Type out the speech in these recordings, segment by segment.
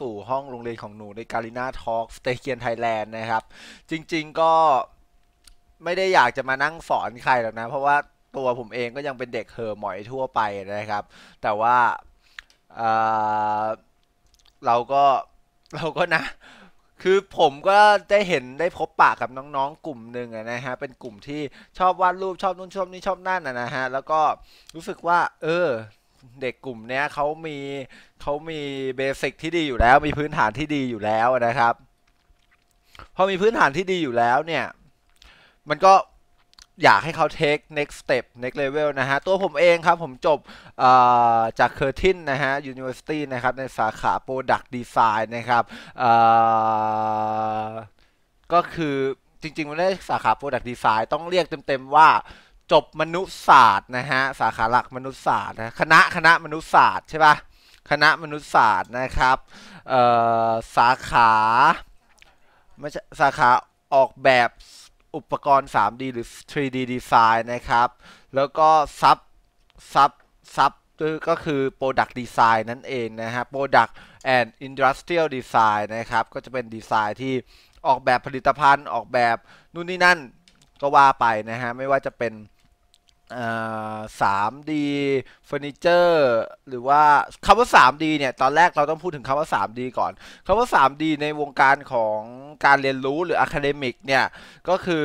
สู่ห้องโรงเรียนของหนูในการิน่าทอล์กสเตเกียนไทยแลนด์นะครับ จริงๆก็ไม่ได้อยากจะมานั่งสอนใครหรอกนะ เพราะว่าตัวผมเองก็ยังเป็นเด็กเห่อหมอยทั่วไปนะครับ แต่ว่าเเราก็เราก็นะ คือผมก็ได้เห็นได้พบปะกับน้องๆ กลุ่มหนึ่งนะฮะ เป็นกลุ่มที่ชอบวาดรูปชอบนู่นชอบนี่ชอบนั่นนะฮะ แล้วก็รู้สึกว่าเออเด็กกลุ่มเนี้ยเขามีเขามีเบสิกที่ดีอยู่แล้วมีพื้นฐานที่ดีอยู่แล้วนะครับ พอมีพื้นฐานที่ดีอยู่แล้วเนี่ยมันก็อยากให้เขา take next step next level นะฮะตัวผมเองครับผมจบจากเคอร์ทินนะฮะ University นะครับในสาขา Product Design นะครับก็คือจริงๆ มันได้สาขา Product Design ต้องเรียกเต็มๆ ว่าจบมนุษยศาสตร์นะฮะสาขาหลักมนุษยศาสตร์นะคณะคณะมนุษยศาสตร์ใช่ปะคณะมนุษยศาสตร์นะครับสาขาไม่ใช่สาขาออกแบบอุปกรณ์ 3D หรือ 3D Design นะครับแล้วก็ซับซับซับก็คือ Product Design นั่นเองนะฮะ Product and Industrial Design นะครับก็จะเป็นดีไซน์ที่ออกแบบผลิตภัณฑ์ออกแบบนู่นนี่นั่นก็ว่าไปนะฮะไม่ว่าจะเป็นสามดีเฟอร์นิเจอร์หรือว่าคำว่า 3D เนี่ย ตอนแรกเราต้องพูดถึงคำว่า 3D ก่อน คำว่า 3D ในวงการของการเรียนรู้หรืออะคาเดมิกเนี่ยก็คือ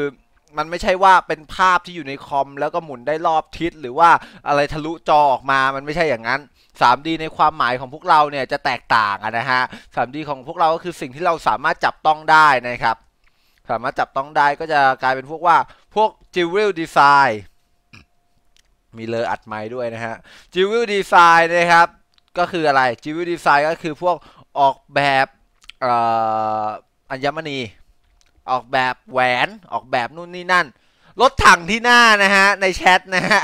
มันไม่ใช่ว่าเป็นภาพที่อยู่ในคอม แล้วก็หมุนได้รอบทิศ หรือว่าอะไรทะลุจอออกมา มันไม่ใช่อย่างนั้น 3D ในความหมายของพวกเราเนี่ย จะแตกต่างนะฮะ 3D ของพวกเราก็คือสิ่งที่เราสามารถจับต้องได้นะครับสามารถจับต้องได้ก็จะกลายเป็นพวกว่าพวกจิวเวลดีไซน์มีเลออัดไม้ด้วยนะฮะจิววิลดีไซน์นะครับ ก็คืออะไรจิววิลดีไซน์ก็คือพวกออกแบบอัญมณีออกแบบแหวนออกแบบนู่นนี่นั่นรถถังที่หน้านะฮะในแชทนะฮะ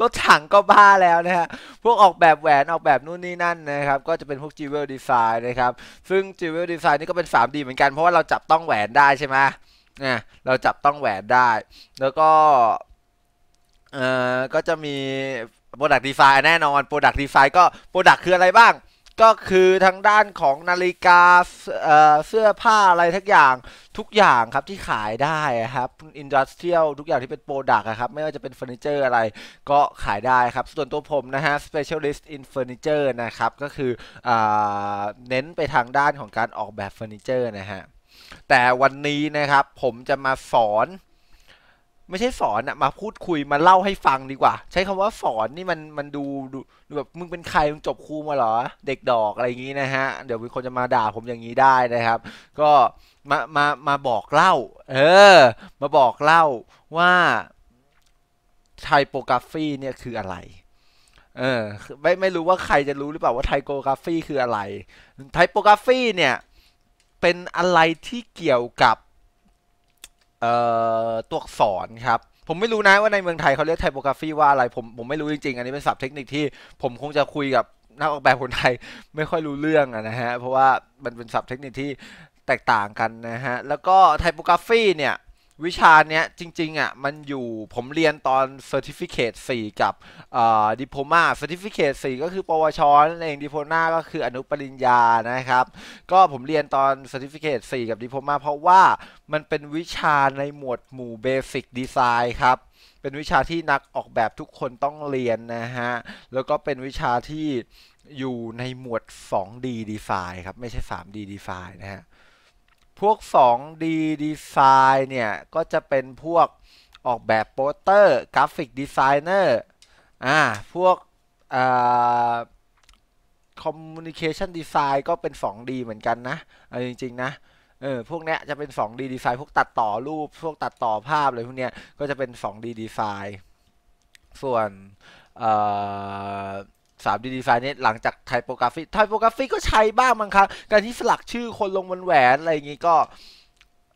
รถถังก็บ้าแล้วนะฮะพวกออกแบบแหวนออกแบบนู่นนี่นั่นนะครับก็จะเป็นพวกจิวเวลดีไซน์นะครับซึ่งจิวเวลดีไซน์นี่ก็เป็น 3D เหมือนกันเพราะว่าเราจับต้องแหวนได้ใช่ไหมเนี่ยเราจับต้องแหวนได้ แล้วก็เอ่อก็จะมี Product Defi แน่นอน Product Defi ก็ Product คืออะไรบ้าง ก็คือทางด้านของนาฬิกาเอ่อเสื้อผ้าอะไรทุกอย่างทุกอย่างครับที่ขายได้ครับอินดัสเทรียลทุกอย่างที่เป็นโปรดักต์ครับไม่ว่าจะเป็นเฟอร์นิเจอร์อะไรก็ขายได้ครับส่วนตัวผมนะฮะสเเปชียลิสต์อินเฟอร์นิเจอร์นะครับก็คืออเน้นไปทางด้านของการออกแบบเฟอร์นิเจอร์นะฮะแต่วันนี้นะครับผมจะมาสอนไม่ใช่สอนอะมาพูดคุยมาเล่าให้ฟังดีกว่า ใช้คำว่าสอนนี่มันมันดูดูแบบมึงเป็นใครมึงจบครูมาเหรอ เด็กดอกอะไรอย่างนี้นะฮะ เดี๋ยวมีคนจะมาด่าผมอย่างนี้ได้นะครับ ก็มามามาบอกเล่า เออ มาบอกเล่าว่าไทโปกราฟีเนี่ยคืออะไร เออไม่ไม่รู้ว่าใครจะรู้หรือเปล่าว่าไทโปกราฟีคืออะไร ไทโปกราฟีเนี่ยเป็นอะไรที่เกี่ยวกับตัวอักษรครับผมไม่รู้นะว่าในเมืองไทยเขาเรียกไทโปกราฟีว่าอะไรผมผมไม่รู้จริงๆอันนี้เป็นศัพท์เทคนิคที่ผมคงจะคุยกับนักออกแบบคนไทยไม่ค่อยรู้เรื่องนะฮะเพราะว่ามันเป็นศัพท์เทคนิคที่แตกต่างกันนะฮะแล้วก็ไทโปกราฟีเนี่ยวิชาเนี้ยจริงๆอ่ะมันอยู่ผมเรียนตอนเซอร์ติฟิเคตสี่กับดิพโอมาเซอร์ติฟิเคตสี่ก็คือ ปวชนั่นเองดิพโอมาก็คืออนุปริญญานะครับ ก็ผมเรียนตอนเซอร์ติฟิเคตสี่กับดิพโอมาเพราะว่ามันเป็นวิชาในหมวดหมู่เบสิกดีไซน์ครับ เป็นวิชาที่นักออกแบบทุกคนต้องเรียนนะฮะแล้วก็เป็นวิชาที่อยู่ในหมวด 2D ดีไซน์ครับไม่ใช่ 3D ดีไซน์นะฮะพวก 2D ดีไซน์เนี่ยก็จะเป็นพวกออกแบบโปสเตอร์กราฟิกดีไซเนอร์อ่าพวกอ่าคอมมูนิเคชันดีไซน์ก็เป็น 2D เหมือนกันนะเอาจริง ๆ นะเออพวกเนี้ยจะเป็น 2D ดีไซน์พวกตัดต่อรูปพวกตัดต่อภาพอะไรพวกเนี้ยก็จะเป็น 2D ดีไซน์ส่วนสามดีดีไซน์เนี่ยหลังจากไทโปกราฟีไทโปกราฟีก็ใช้บ้างมั้งครับ การที่สลักชื่อคนลงบนแหวนอะไรอย่างนี้ก็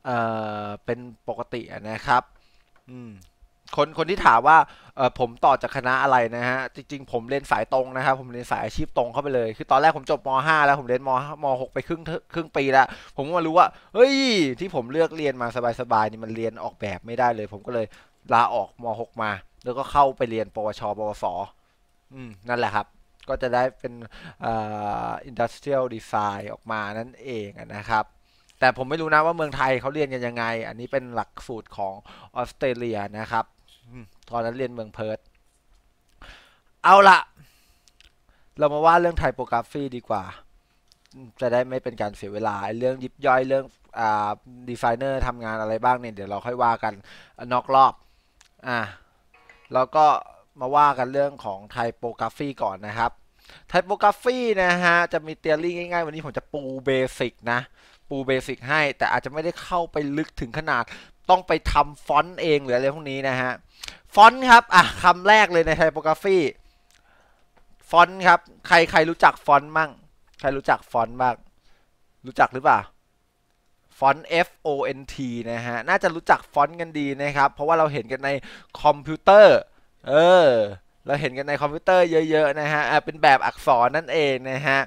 เออเป็นปกตินะครับอืมคนคนที่ถามว่าเออผมต่อจากคณะอะไรนะฮะจริงๆ ผมเรียนสายตรงนะครับ ผมเรียนสายอาชีพตรงเข้าไปเลยคือตอนแรกผมจบม .5 แล้วผมเรียนมม .6 ไปครึ่งครึ่งปีแล้ว ผมก็มารู้ว่าเฮ้ยที่ผมเลือกเรียนมาสบายๆนี่มันเรียนออกแบบไม่ได้เลย ผมก็เลยลาออกม .6 มา แล้วก็เข้าไปเรียน ปวชปวสอืม นั่นแหละครับ ก็จะได้เป็นอินดัสเทรียลดีไซน์ออกมานั่นเองนะครับ แต่ผมไม่รู้นะว่าเมืองไทยเขาเรียนกันยังไง อันนี้เป็นหลักสูตรของออสเตรเลียนะครับ ตอนนั้นเรียนเมืองเพิร์ตเอาละ เรามาว่าเรื่องไทโปกราฟีดีกว่า จะได้ไม่เป็นการเสียเวลา เรื่องยิบย่อยเรื่องอดีไซเนอร์ทำงานอะไรบ้างเนี่ย เดี๋ยวเราค่อยว่ากันนอกรอบ อ่ะ แล้วก็มาว่ากันเรื่องของไทโปกราฟีก่อนนะครับ ไทโปกราฟีนะฮะ จะมีเตียรี่ง่ายๆ วันนี้ผมจะปูเบสิกนะ ปูเบสิกให้ แต่อาจจะไม่ได้เข้าไปลึกถึงขนาด ต้องไปทำฟอนต์เองหรืออะไรพวกนี้นะฮะ ฟอนต์ครับ อ่ะคำแรกเลยในไทโปกราฟีฟอนต์ครับ ใครใครรู้จักฟอนต์มั่ง ใครรู้จักฟอนต์บ้าง รู้จักหรือเปล่า ฟอนต์ F O N T นะฮะ น่าจะรู้จักฟอนต์กันดีนะครับ เพราะว่าเราเห็นกันในคอมพิวเตอร์เออ เราเห็นกันในคอมพิวเตอร์เยอะๆนะฮะเป็นแบบอักษรนั่นเองนะฮะ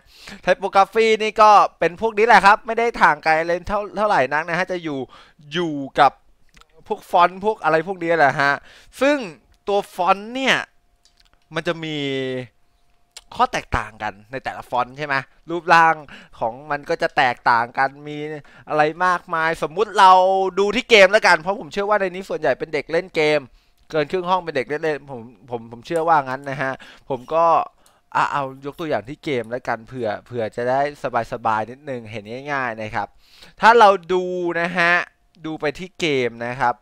ไทโปกราฟีนี่ก็เป็นพวกนี้แหละครับ ไม่ได้ถ่างไกลเลยเท่าเท่าไหร่นักนะฮะ จะอยู่อยู่กับพวกฟอนต์พวกอะไรพวกนี้แหละฮะ ซึ่งตัวฟอนต์เนี่ย มันจะมีข้อแตกต่างกันในแต่ละฟอนต์ใช่ไหมรูปร่างของมันก็จะแตกต่างกัน มีอะไรมากมาย สมมุติเราดูที่เกมแล้วกัน เพราะผมเชื่อว่าในนี้ส่วนใหญ่เป็นเด็กเล่นเกมกินครึ่งห้องเป็นเด็กเล่นๆผมผมผมเชื่อว่างั้นนะฮะ ผมก็เอาเอายกตัวอย่างที่เกมแล้วกันเผื่อเผื่อจะได้สบายๆนิดนึงเห็นง่ายๆนะครับถ้าเราดูนะฮะดูไปที่เกมนะครับ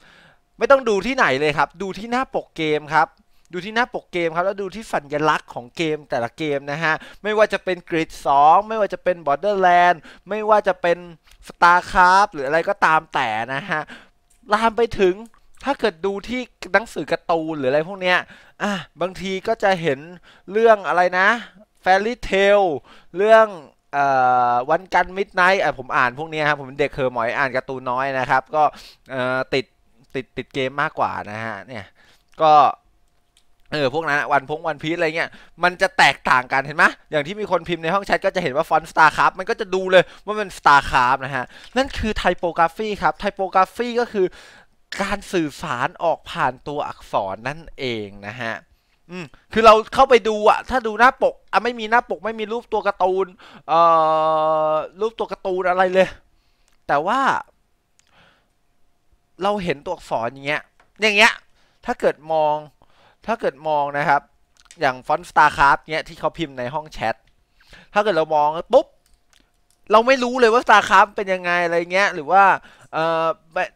ไม่ต้องดูที่ไหนเลยครับ ดูที่หน้าปกเกมครับ ดูที่หน้าปกเกมครับแล้วดูที่สัญลักษณ์ของเกมแต่ละเกมนะฮะไม่ว่าจะเป็นกริดงไม่ว่าจะเป็น Borderland ไม่ว่าจะเป็น StarCraft หรืออะไรก็ตามแต่นะฮะลามไปถึงถ้าเกิดดูที่หนังสือการ์ตูนหรืออะไรพวกเนี้ยอ่ะบางทีก็จะเห็นเรื่องอะไรนะแฟรี่เทลเรื่องวันกันมิดไนท์ผมอ่านพวกนี้ครับ ผมเป็นเด็กเคอร์หมอยอ่านการ์ตูนน้อยนะครับ ก็ติดติดติดเกมมากกว่านะฮะ เนี่ยก็เออพวกนั้นวันพงวันพีซอะไรเงี้ย มันจะแตกต่างกันเห็นไหม อย่างที่มีคนพิมพ์ในห้องแชทก็จะเห็นว่าฟอนต์สตาร์ครับ มันก็จะดูเลยว่ามันสตาร์ครับนะฮะ นั่นคือไทโปกราฟีครับ ไทโปกราฟีก็คือการสื่อสารออกผ่านตัวอักษรนั่นเองนะฮะ อืคือเราเข้าไปดูอะถ้าดูหน้าปกอะไม่มีหน้าปก ไม่มีรูปตัวการ์ตูนเอ่อรูปตัวการ์ตูนอะไรเลย แต่ว่า เราเห็นตัวอักษรอย่างเงี้ย อย่างเงี้ย ถ้าเกิดมอง ถ้าเกิดมองนะครับ อย่างฟอนต์สตาร์คราฟเงี้ยที่เขาพิมพ์ในห้องแชท ถ้าเกิดเรามองปุ๊บ เราไม่รู้เลยว่าสตาร์คราฟเป็นยังไงอะไรเงี้ย หรือว่า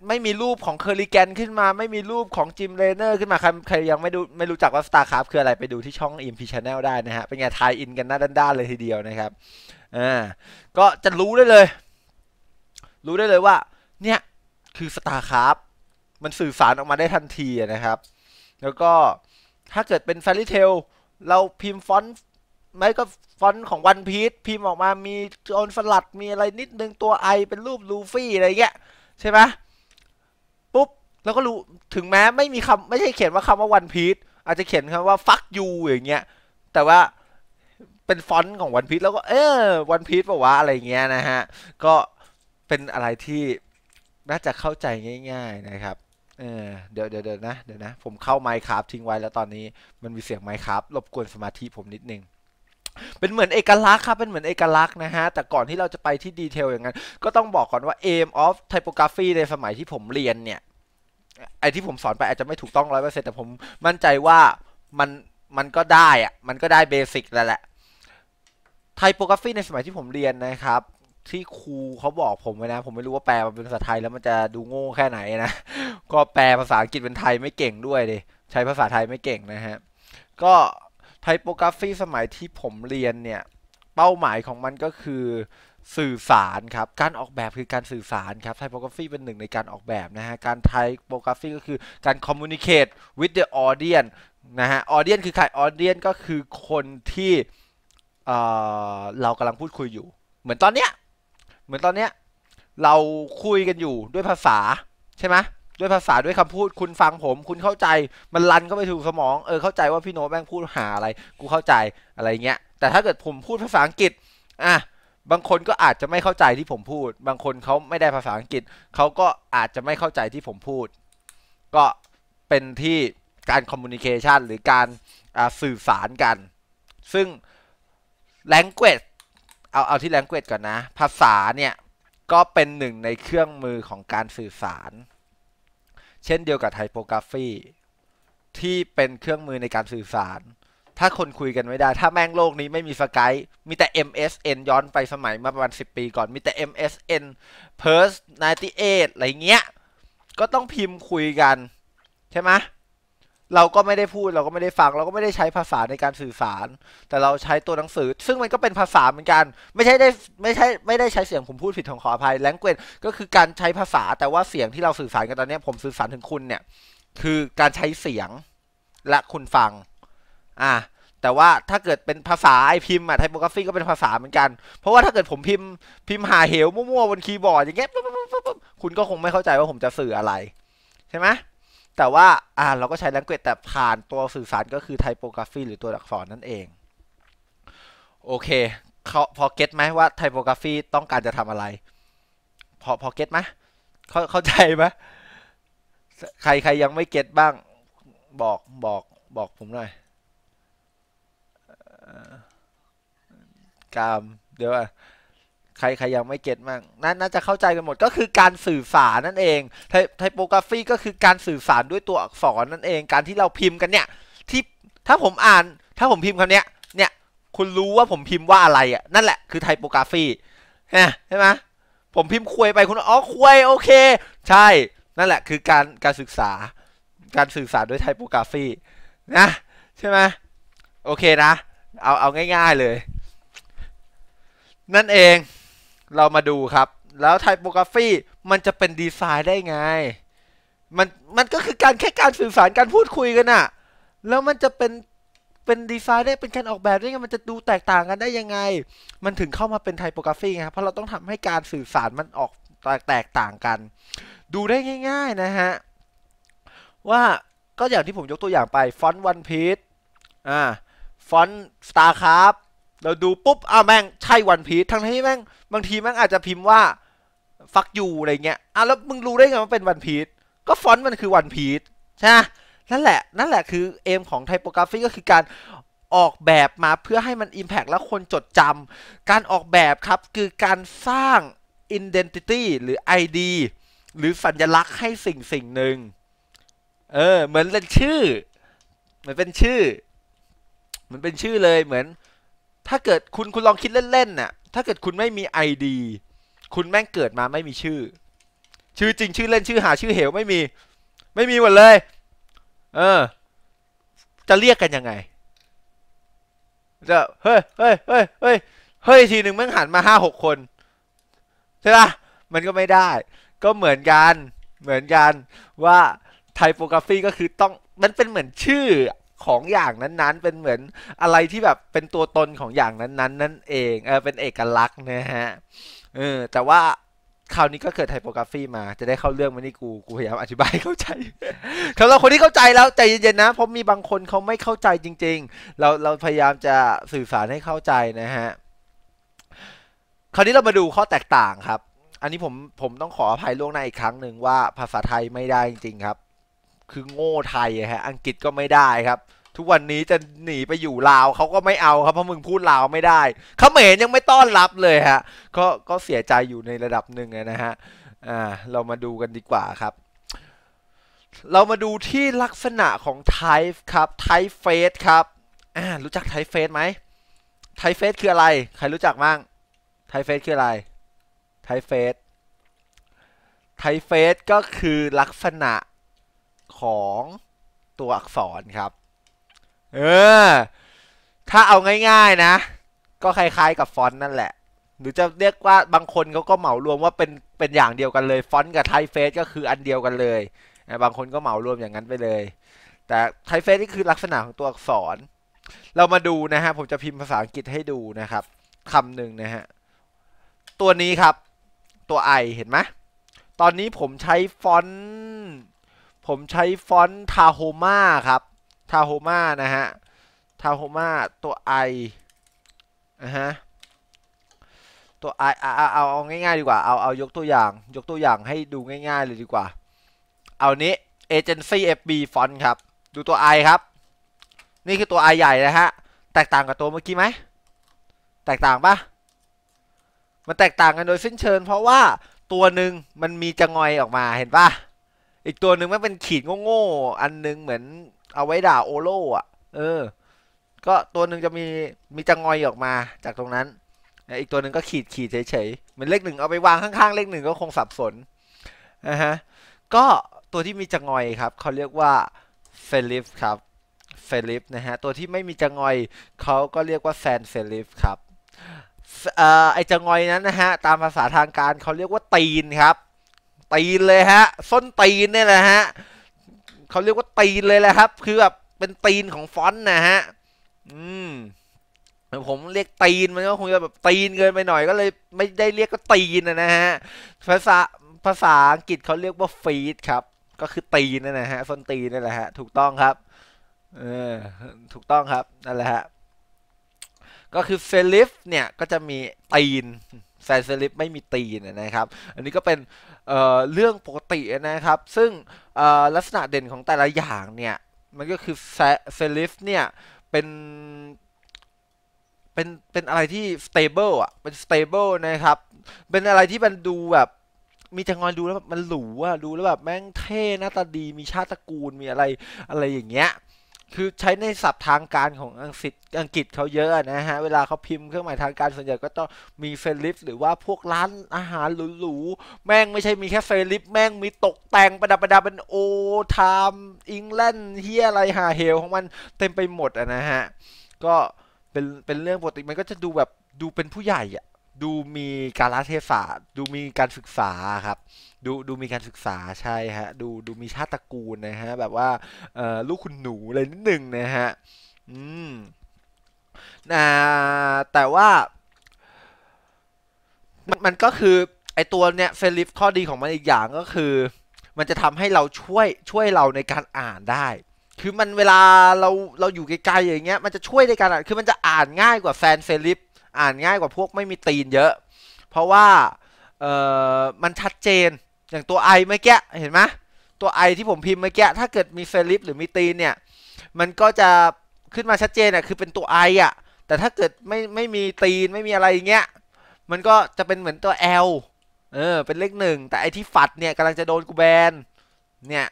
ไม่มีรูปของเคอร์ริแกนขึ้นมา ไม่มีรูปของจิมเรเนอร์ขึ้นมา ใครใครยังไม่ดูไม่รู้จักว่าสตาร์คร f t คืออะไรไปดูที่ช่องอิมพีชาน e ลได้นะฮะเป็นไงทายอินกันหน้าด้านๆ เลยทีเดียวนะครับอ่าก็จะรู้ได้เลย รู้ได้เลยว่าเนี่ยคือสตาร์คร f t มันสื่อสารออกมาได้ทันทีนะครับ แล้วก็ถ้าเกิดเป็นแฟรี่เทลเราพิมพ์ฟอนต์ ไม่ก็ฟอนต์ของวันพีชพิมพ์ออกมามีโจนสลัด มีอะไรนิดนึงตัวไอเป็นรูปลูฟี่อะไรเงี้ยใช่ไหมปุ๊บแล้วก็รู้ถึงแม้ไม่มีคำไม่ใช่เขียนว่าคำว่าวันพีชอาจจะเขียนคำว่าฟักยูอย่างเงี้ยแต่ว่าเป็นฟอนต์ของวันพีชแล้วก็ เออวันพีชปะวะอะไรเงี้ยนะฮะ ก็เป็นอะไรที่น่าจะเข้าใจง่ายๆนะครับ เออเดี๋ยวเดี๋ยวเดี๋ยวนะ เดี๋ยวนะผมเข้าไมค์ครับทิ้งไว้แล้วตอนนี้มันมีเสียงไมค์ครับรบกวนสมาธิผมนิดนึงเป็นเหมือนเอกลักษณ์ครับเป็นเหมือนเอกลักษณ์นะฮะ แต่ก่อนที่เราจะไปที่ดีเทลอย่างนั้น ก็ต้องบอกก่อนว่า aim of typography ในสมัยที่ผมเรียนเนี่ย ไอที่ผมสอนไปอาจจะไม่ถูกต้องร้อยเปอร์เซ็นต์แต่ผมมั่นใจว่ามันมันก็ได้อะมันก็ได้เบสิกแล้วแหละ typography ในสมัยที่ผมเรียนนะครับ ที่ครูเขาบอกผมไว้นะ ผมไม่รู้ว่าแปลมาเป็นภาษาไทยแล้วมันจะดูโง่แค่ไหนนะก็แปลภาษาอังกฤษเป็นไทยไม่เก่งด้วยดิใช้ภาษาไทยไม่เก่งนะฮะก็ไทโปกราฟีสมัยที่ผมเรียนเนี่ยเป้าหมายของมันก็คือสื่อสารครับ การออกแบบคือการสื่อสารครับไทโปกราฟีเป็นหนึ่งในการออกแบบนะฮะ การไทโปกราฟีก็คือการคอมมูนิเคต with the audience นะฮะ audience คือใคร audience ก็คือคนที่เเรากำลังพูดคุยอยู่ เหมือนตอนเนี้ยเหมือนตอนเนี้ยเราคุยกันอยู่ด้วยภาษาใช่ไหมด้วยภาษาด้วยคำพูดคุณฟังผมคุณเข้าใจมันรันเข้าไปถูงสมองเออเข้าใจว่าพี่โน้ตแม่งพูดหาอะไรกูเข้าใจอะไรเงี้ยแต่ถ้าเกิดผมพูดภาษาอังกฤษอ่ะบางคนก็อาจจะไม่เข้าใจที่ผมพูด บางคนเขาไม่ได้ภาษาอังกฤษเขาก็อาจจะไม่เข้าใจที่ผมพูด ก็เป็นที่การคอมมูนิเคชันหรือการสื่อสารกัน ซึ่ง language เอาเอาที่ language ก่อนนะ ภาษาเนี่ยก็เป็นหนึ่งในเครื่องมือของการสื่อสารเช่นเดียวกับไทโปกราฟีที่เป็นเครื่องมือในการสื่อสาร ถ้าคนคุยกันไม่ได้ ถ้าแม่งโลกนี้ไม่มีสกาย มีแต่ MSN ย้อนไปสมัยมาประมาณ10 ปีก่อน มีแต่ MSN p e r s 98 อะไรเงี้ย ก็ต้องพิมพ์คุยกันใช่ไหมเราก็ไม่ได้พูด เราก็ไม่ได้ฟัง เราก็ไม่ได้ใช้ภาษาในการสื่อสาร แต่เราใช้ตัวหนังสือ ซึ่งมันก็เป็นภาษาเหมือนกัน ไม่ใช่ได้ไม่ใช่ไม่ได้ใช้เสียงผมพูดผิดของขออภัยแลงเกวก็คือการใช้ภาษา แต่ว่าเสียงที่เราสื่อสารกันตอนนี้ผมสื่อสารถึงคุณเนี่ย คือการใช้เสียงและคุณฟัง อ่ะแต่ว่าถ้าเกิดเป็นภาษาไอพิมพ์อะไทโปกราฟีก็เป็นภาษาเหมือนกัน เพราะว่าถ้าเกิดผมพิมพ์พิมพ์หาเหวมั่วๆบนคีย์บอร์ดอย่างเงี้ยคุณก็คงไม่เข้าใจว่าผมจะสื่ออะไร ใช่ไหมแต่ว่าอ่าเราก็ใช้ language แต่ผ่านตัวสื่อสารก็คือไทโ g กราฟีหรือตัวอักษรนั่นเอง โอเคเขาพอเก็ตไหมว่าไทโ g กราฟีต้องการจะทำอะไร พอพอเก็ตไหมเข้าเข้าใจไหมใครใครยังไม่เก็ตบ้างบอกบอกบอกผมหน่อยกาม เดี๋ยวอ่ะใครใครยังไม่เก็ตมั่งน่าจะเข้าใจกันหมดก็คือการสื่อสารนั่นเอง ไทโปกราฟีก็คือการสื่อสารด้วยตัวอักษรนั่นเอง การที่เราพิมพ์กันเนี่ย ที่ถ้าผมอ่าน ถ้าผมพิมพ์คำเนี้ย เนี่ย คุณรู้ว่าผมพิมพ์ว่าอะไรอ่ะ นั่นแหละคือไทโปกราฟีใช่ไหม ผมพิมพ์คุยไปคุณอ๋อคุยโอเค ใช่ นั่นแหละคือการการศึกษา การสื่อสารด้วยไทโปกราฟีนะ ใช่ไหมโอเคนะเอาเอาง่าย ๆเลย นั่นเองเรามาดูครับ แล้วไทโปกราฟีมันจะเป็นดีไซน์ได้ไงมันมันก็คือการแค่การสื่อสารการพูดคุยกันอะแล้วมันจะเป็นเป็นดีไซน์ได้เป็นการออกแบบได้ไงมันจะดูแตกต่างกันได้ยังไง มันถึงเข้ามาเป็นไทโปกราฟีไงเพราะเราต้องทำให้การสื่อสารมันออกแตกต่างกัน ดูได้ง่าย ๆนะฮะว่าก็อย่างที่ผมยกตัวอย่างไปฟอนต์วันพีชอ่าฟอนต์สตาร์ครับเราดูปุ๊บอ้าวแม่งใช่วันพีททั้งที่แม่ง บางทีแม่งอาจจะพิมพ์ว่า ฟักยูอะไรเงี้ยอ้าวแล้วมึงรู้ได้ไงว่าเป็นวันพีทก็ฟอนต์มันคือวันพีทใช่ไหมนั่นแหละ นั่นแหละคือ เอมของไทโปกราฟีก็คือการออกแบบมาเพื่อให้มันอิมแพกและคนจดจำ การออกแบบครับคือการสร้าง Identity หรือ ID หรือสัญลักษณ์ให้สิ่งสิ่งหนึ่ง เออ เหมือนเป็นชื่อ เหมือนเป็นชื่อมันเป็นชื่อเลยเหมือนถ้าเกิดคุณคุณลองคิดเล่นๆน่ะ ถ้าเกิดคุณไม่มีไอดี คุณแม่งเกิดมาไม่มีชื่อ ชื่อจริงชื่อเล่นชื่อ หาชื่อเหว ไม่มี ไม่มีหมดเลย เออ จะเรียกกันยังไงจะเฮ้ยเฮ้ยเฮ้ยเฮ้ยเฮ้ย ทีหนึ่งแม่งหันมาห้าหกคน ใช่ปะ มันก็ไม่ได้ ก็เหมือนกัน เหมือนกันว่าไทโปกราฟีก็คือต้อง มันเป็นเหมือนชื่อของอย่างนั้น ๆ เป็นเหมือนอะไรที่แบบเป็นตัวตนของอย่างนั้นๆ นั่นเอง เออ เป็นเอกลักษณ์นะฮะ เออ แต่ว่าคราวนี้ก็เกิดไทโปกราฟีมา จะได้เข้าเรื่องมานนี่กู กูพยายามอธิบายเข้าใจสำหรับคนที่เข้าใจแล้วใจเย็นๆนะ เพราะมีบางคนเขาไม่เข้าใจจริง ๆ เรา เราพยายามจะสื่อสารให้เข้าใจนะฮะ คราวนี้เรามาดูข้อแตกต่างครับ อันนี้ผม ผมต้องขออภัยล่วงหน้าอีกครั้งหนึ่งว่าภาษาไทยไม่ได้จริงๆครับคือโง่ไทยฮะ อังกฤษก็ไม่ได้ครับ ทุกวันนี้จะหนีไปอยู่ลาวเขาก็ไม่เอาครับเพราะมึงพูดลาวไม่ได้ เขมรยังไม่ต้อนรับเลยฮะ ก็ก็เสียใจอยู่ในระดับหนึ่งนะฮะ อ่า เรามาดูกันดีกว่าครับ เรามาดูที่ลักษณะของไทป์ครับ ไทป์เฟสครับอ่ารู้จักไทป์เฟสไหมไทป์เฟสคืออะไร ใครรู้จักบ้างไทป์เฟสคืออะไร ไทป์เฟส ไทป์เฟสก็คือลักษณะของตัวอักษรครับ เออ ถ้าเอาง่าย ๆนะ ก็คล้ายๆกับฟอนต์นั่นแหละ หรือจะเรียกว่าบางคนเขาก็เหมารวมว่าเป็นเป็นอย่างเดียวกันเลย ฟอนต์กับไทเฟสก็คืออันเดียวกันเลย บางคนก็เหมารวมอย่างนั้นไปเลย แต่ไทเฟสนี่คือลักษณะของตัวอักษร เรามาดูนะฮะ ผมจะพิมพ์ภาษาอังกฤษให้ดูนะครับคำหนึ่งนะฮะ ตัวนี้ครับ ตัว I เห็นไหม ตอนนี้ผมใช้ฟอนต์ผมใช้ฟอนต์ทาโฮมาครับทาโฮมานะฮะทาโฮมาตัว I นะฮะ ตัว I เอาเอาเอาง่ายๆดีกว่า เอาเอายกตัวอย่างยกตัวอย่างให้ดูง่ายๆเลยดีกว่า เอานี้ Agency FB ฟอนต์ครับ ดูตัว I ครับ นี่คือตัว I ใหญ่นะฮะ แตกต่างกับตัวเมื่อกี้ไหม แตกต่างปะมันแตกต่างกันโดยสิ้นเชิงเพราะว่าตัวหนึ่งมันมีจะงอยออกมาเห็นปะอีกตัวหนึ่งมันเป็นขีดโง่ๆอันหนึ่งเหมือนเอาไว้ด่าโอโลอ่ะ เออ ก็ตัวหนึ่งจะมีมีจังอยออกมา จากตรงนั้นอีกตัวหนึ่งก็ขีดขีดเฉยๆมือนเลขหนึ่งเอาไปวางข้างๆเลขหนึ่งก็คงสับสนนะฮะ ก็ตัวที่มีจังอยครับเขาเรียกว่าเฟลิฟครับเฟลิฟนะฮะตัวที่ไม่มีจังอยเขาก็เรียกว่าแซนเฟลิฟครับไอจังงอยนั้นนะฮะ ตามภาษาทางการเขาเรียกว่าตีนครับตีนเลยฮะส้นตีนเนี่ยแหละฮะเขาเรียกว่าตีนเลยแหละครับ คือแบบเป็นตีนของฟอนต์นะฮะอืมผมเรียกตีนมันก็คงจะแบบตีนเกินไปหน่อยก็เลย ไม่ได้เรียกก็ตีนนะฮะภาษาภาษาอังกฤษเขาเรียกว่า ฟีดครับ ก็คือตีนนั่นแหละฮะส้นตีนนั่นแหละฮะถูกต้องครับเออถูกต้องครับนั่นแหละฮะก็คือเซลิฟเนี่ยก็จะมีตีนแซนสลิปไม่มีตีนนะครับ อันนี้ก็เป็นเเรื่องปกตินะครับ ซึ่งลักษณะเด่นของแต่ละอย่างเนี่ย มันก็คือแเซลิฟเนี่ย เป็น เป็น เป็นอะไรที่สเตเบิลอ่ะเป็นสเตเบิลนะครับ เป็นอะไรที่มันดูแบบ มีจังหวะดูแล้วแบบมันหรูอะดูแล้วแบบแม่งเท่หน้าตาดี มีชาติตระกูล มีอะไรอะไรอย่างเงี้ยคือใช้ในศัพท์ทางการของอังกฤษอังกฤษเขาเยอะนะฮะ เวลาเขาพิมพ์เครื่องหมายทางการส่วนใหญ่ก็ต้องมีเฟลิปหรือว่าพวกร้านอาหารหรูๆ แม่งไม่ใช่มีแค่เฟลิปแม่งมีตกแต่งประดับประดาเป็นโอทามอิงแลนด์เฮียอะไรหาเฮลของมันเต็มไปหมดอะนะฮะ ก็เป็นเป็นเรื่องปกติมันก็จะดูแบบดูเป็นผู้ใหญ่อะ ดูมีการรัเทศะดูมีการศึกษาครับดูดูมีการศึกษาใช่ฮะ ดูดูมีชาติตระกูลนะฮะ แบบว่าลูกคุณหนูอะไรนิดหนึ่งนะฮะ อืมนะแต่ว่า มันมันก็คือไอตัวเนี้ยเฟลิปข้อดีของมันอีกอย่างก็คือ มันจะทำให้เราช่วยช่วยเราในการอ่านได้ คือมันเวลาเราเราอยู่ไกลๆอย่างเงี้ยมันจะช่วยในการอ่านคือมันจะอ่านง่ายกว่าแฟนเฟลิป อ่านง่ายกว่าพวกไม่มีตีนเยอะ เพราะว่าเออมันชัดเจนอย่างตัว i เมื่อกี้เห็นไหมตัว i ที่ผมพิมพ์เมื่อกี้ถ้าเกิดมีเฟลิปหรือมีตีนเนี่ย มันก็จะขึ้นมาชัดเจนน่ยคือเป็นตัว i อ่ะแต่ถ้าเกิดไม่ไม่มีตีนไม่มีอะไรอย่างเงี้ยมันก็จะเป็นเหมือนตัว L เออเป็นเลขหนึ่ง แต่ไอที่ฝัดเนี่ยกำลังจะโดนกูแบนเนี่ย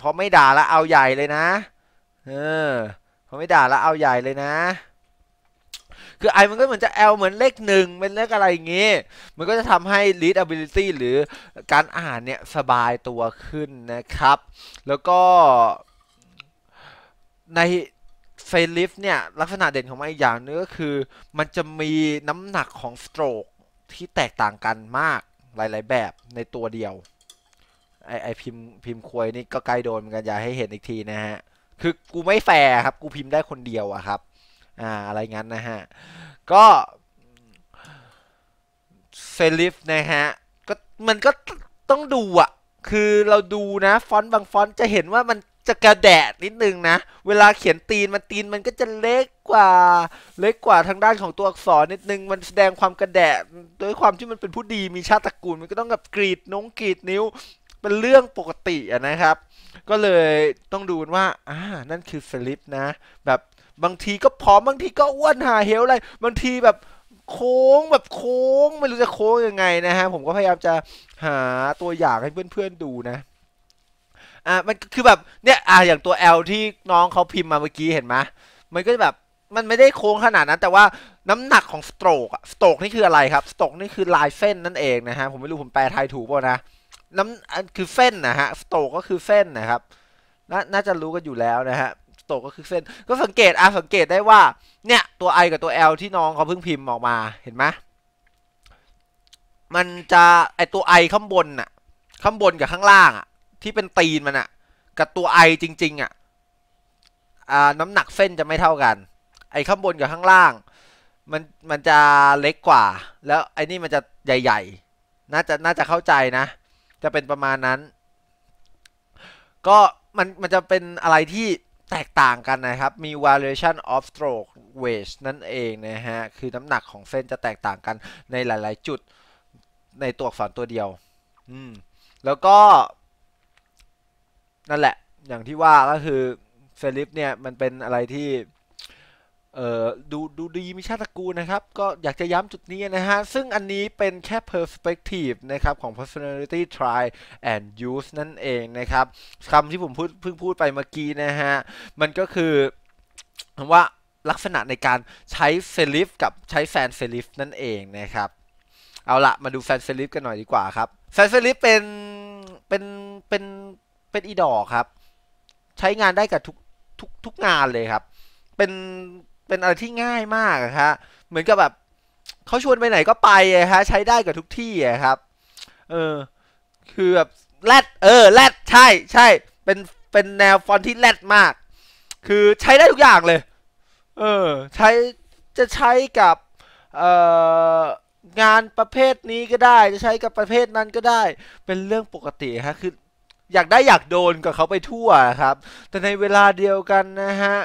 พอไม่ด่าแล้วเอาใหญ่เลยนะเออพอไม่ด่าแล้วเอาใหญ่เลยนะคือไอมันก็เหมือนจะ l เหมือนเลขหนึ่งเป็นเลขอะไรอย่างงี้มันก็จะทำให้ readability หรือการอ่านเนี่ยสบายตัวขึ้นนะครับ แล้วก็ในเฟรลิฟเนี่ยลักษณะเด่นของมันอีกอย่างนึงก็คือ มันจะมีน้ำหนักของสโตรกที่แตกต่างกันมากหลายๆแบบในตัวเดียวไอไอพิมพิมควยนี่ก็ใกล้โดนเหมือนกันอยากให้เห็นอีกทีนะฮะ คือกูไม่แฟร์ครับกูพิมพ์ได้คนเดียวอะครับอ่าอะไรงั้นนะฮะก็เซลิฟนะฮะก็มันก็ต้องดูอะคือเราดูนะฟอนต์บางฟอนต์จะเห็นว่ามันจะกระแดดนิดนึงนะ เวลาเขียนตีนมันตีนมันก็จะเล็กกว่าเล็กกว่าทางด้านของตัวอักษรนิดนึง มันแสดงความกระแดดด้วยความที่มันเป็นผู้ดีมีชาติตระกูล มันก็ต้องกับกรีดนงกรีดนิ้ว เป็นเรื่องปกตินะครับก็เลยต้องดูว่าอ่านั่นคือสลิปนะแบบบางทีก็ผอมบางทีก็อ้วนหาเหวอะไรบางทีแบบโค้งแบบโค้งไม่รู้จะโค้งยังไงนะฮะ ผมก็พยายามจะหาตัวอย่างให้เพื่อนๆดูนะอ่ะมันคือแบบเนี่ยอ่ะอย่างตัว L ที่น้องเขาพิมพ์มาเมื่อกี้เห็นไหมมันก็แบบมันไม่ได้โค้งขนาดนั้นแต่ว่าน้ำหนักของสโตรกอะสโตรกนี่คืออะไรครับสโตรกนี่คือลายเส้นนั่นเองนะฮะผมไม่รู้ผมแปลไทยถูกป่ะนะน้ำคือเส้นนะฮะสโตรกก็คือเส้นนะครับนน่าจะรู้กันอยู่แล้วนะฮะตก็คือเส้น ก็สังเกตอ่ะสังเกตได้ว่า เนี่ยตัว i กับตัว l ที่น้องเขาเพิ่งพิมพ์ออกมาเห็นไหมมันจะไอตัว i ข้างบนน่ะข้างบนกับข้างล่างอ่ะ ที่เป็นตีนมันอ่ะกับตัว i จริง ๆอ่ะอ่าน้ำหนักเส้นจะไม่เท่ากัน ไอข้างบนกับข้างล่างมันมันจะเล็กกว่า แล้วไอนี่มันจะใหญ่ ๆ น่าจะน่าจะเข้าใจนะ จะเป็นประมาณนั้น ก็มันมันจะเป็นอะไรที่แตกต่างกันนะครับ มี variation of stroke weight นั่นเองนะฮะ คือ น้ำหนักของเส้นจะแตกต่างกันในหลาย ๆ จุดในตัวอักษรตัวเดียว อืม แล้วก็นั่นแหละ อย่างที่ว่าก็คือเฟลิปเนี่ย มันเป็นอะไรที่เอ่อดูดูดีมีชาติกูนะครับ ก็อยากจะย้ำจุดนี้นะฮะ ซึ่งอันนี้เป็นแค่ perspective นะครับของ personality try and use นั่นเองนะครับคำที่ผมพูดเพิ่งพูดไปเมื่อกี้นะฮะ มันก็คือคำว่าลักษณะในการใช้เซลิฟกับใช้แฟนเซลิฟนั่นเองนะครับ เอาละมาดูแฟนเซลิฟกันหน่อยดีกว่าครับแฟนเซลิฟเป็นเป็นเป็นเป็นอีดอครับ ใช้งานได้กับทุกทุกทุกงานเลยครับ เป็นเป็นอะไรที่ง่ายมากัะเหมือนกับแบบเขาชวนไปไหนก็ไปฮะ ใช้ได้กับทุกที่ครับ เออ คือแบบแรดเออแรดใช่ใช่ เป็น เป็นแนวฟอนที่แรดมาก คือใช้ได้ทุกอย่างเลย เออ ใช้ จะใช้กับเอ่องานประเภทนี้ก็ได้ จะใช้กับประเภทนั้นก็ได้ เป็นเรื่องปกติฮะคือ อยากได้อยากโดนกับเขาไปทั่วครับ แต่ในเวลาเดียวกันนะฮะ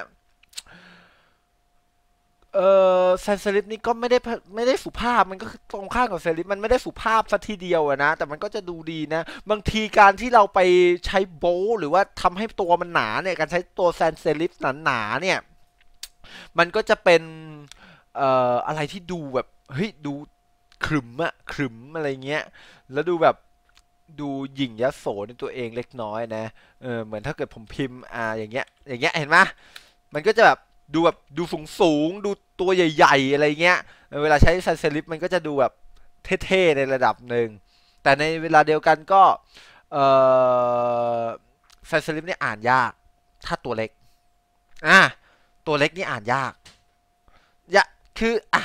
เออแซนเซลิปนี่ก็ไม่ได้ไม่ได้สุภาพมันก็ตรงข้ามกับเซลิปมันไม่ได้สุภาพสักทีเดียวอะนะแต่มันก็จะดูดีนะ บางทีการที่เราไปใช้โบ หรือว่าทำให้ตัวมันหนา เนี่ย การใช้ตัวแซนเซลิปหนาหนาเนี่ยมันก็จะเป็นเอ่ออะไรที่ดูแบบ เฮ้ย ดูขรึมอะขรึมอะไรเงี้ยแล้วดูแบบดูหยิ่งยโสในตัวเองเล็กน้อยนะเออเหมือนถ้าเกิดผมพิมพ์อ่าอย่างเงี้ยอย่างเงี้ยเห็นไหมมันก็จะแบบดูแบบดูสูงสูงดูตัวใหญ่ ๆ อะไรเงี้ย เวลาใช้ซันเซลิปมันก็จะดูแบบ เท่ๆ ในระดับหนึ่ง แต่ในเวลาเดียวกันก็ซันเซลิปเนี่ยอ่านยาก ถ้าตัวเล็กอ่ะตัวเล็กนี่อ่านยากยะคืออ่ะ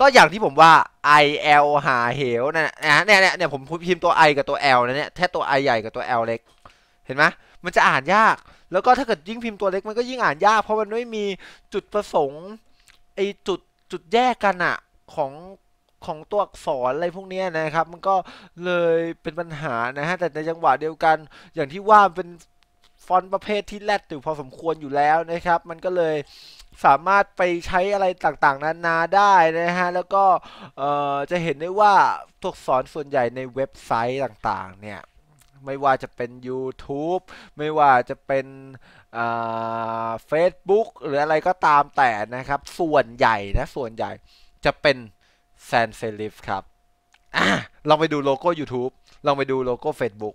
ก็อย่างที่ผมว่า i l หาเหวนะนะเนี่ยเนี่ยเนี่ยผมพิมพ์ตัว i กับตัว l นะเนี่ยแท้ตัว i ใหญ่กับตัว l เล็กเห็นไหมมันจะอ่านยากแล้วก็ถ้าเกิดยิ่งพิมพ์ตัวเล็กมันก็ยิ่งอ่านยาก เพราะมันไม่มีจุดประสงค์ไอจุดจุดแยกกันอะของของตัวอักษรอะไรพวกนี้นะครับ มันก็เลยเป็นปัญหานะฮะแต่ในจังหวะเดียวกันอย่างที่ว่าเป็นฟอนต์ประเภทที่แรดอยู่พอสมควรอยู่แล้วนะครับ มันก็เลยสามารถไปใช้อะไรต่างๆนานาได้นะฮะแล้วก็จะเห็นได้ว่าตัวอักษรส่วนใหญ่ในเว็บไซต์ต่างๆ เนี่ยไม่ว่าจะเป็น YouTube ไม่ว่าจะเป็นเฟซบุ๊กหรืออะไรก็ตามแต่นะครับ ส่วนใหญ่นะส่วนใหญ่จะเป็นแซนเซลิฟครับอลองไปดูโลโก้ YouTube ลองไปดูโลโก้ Facebook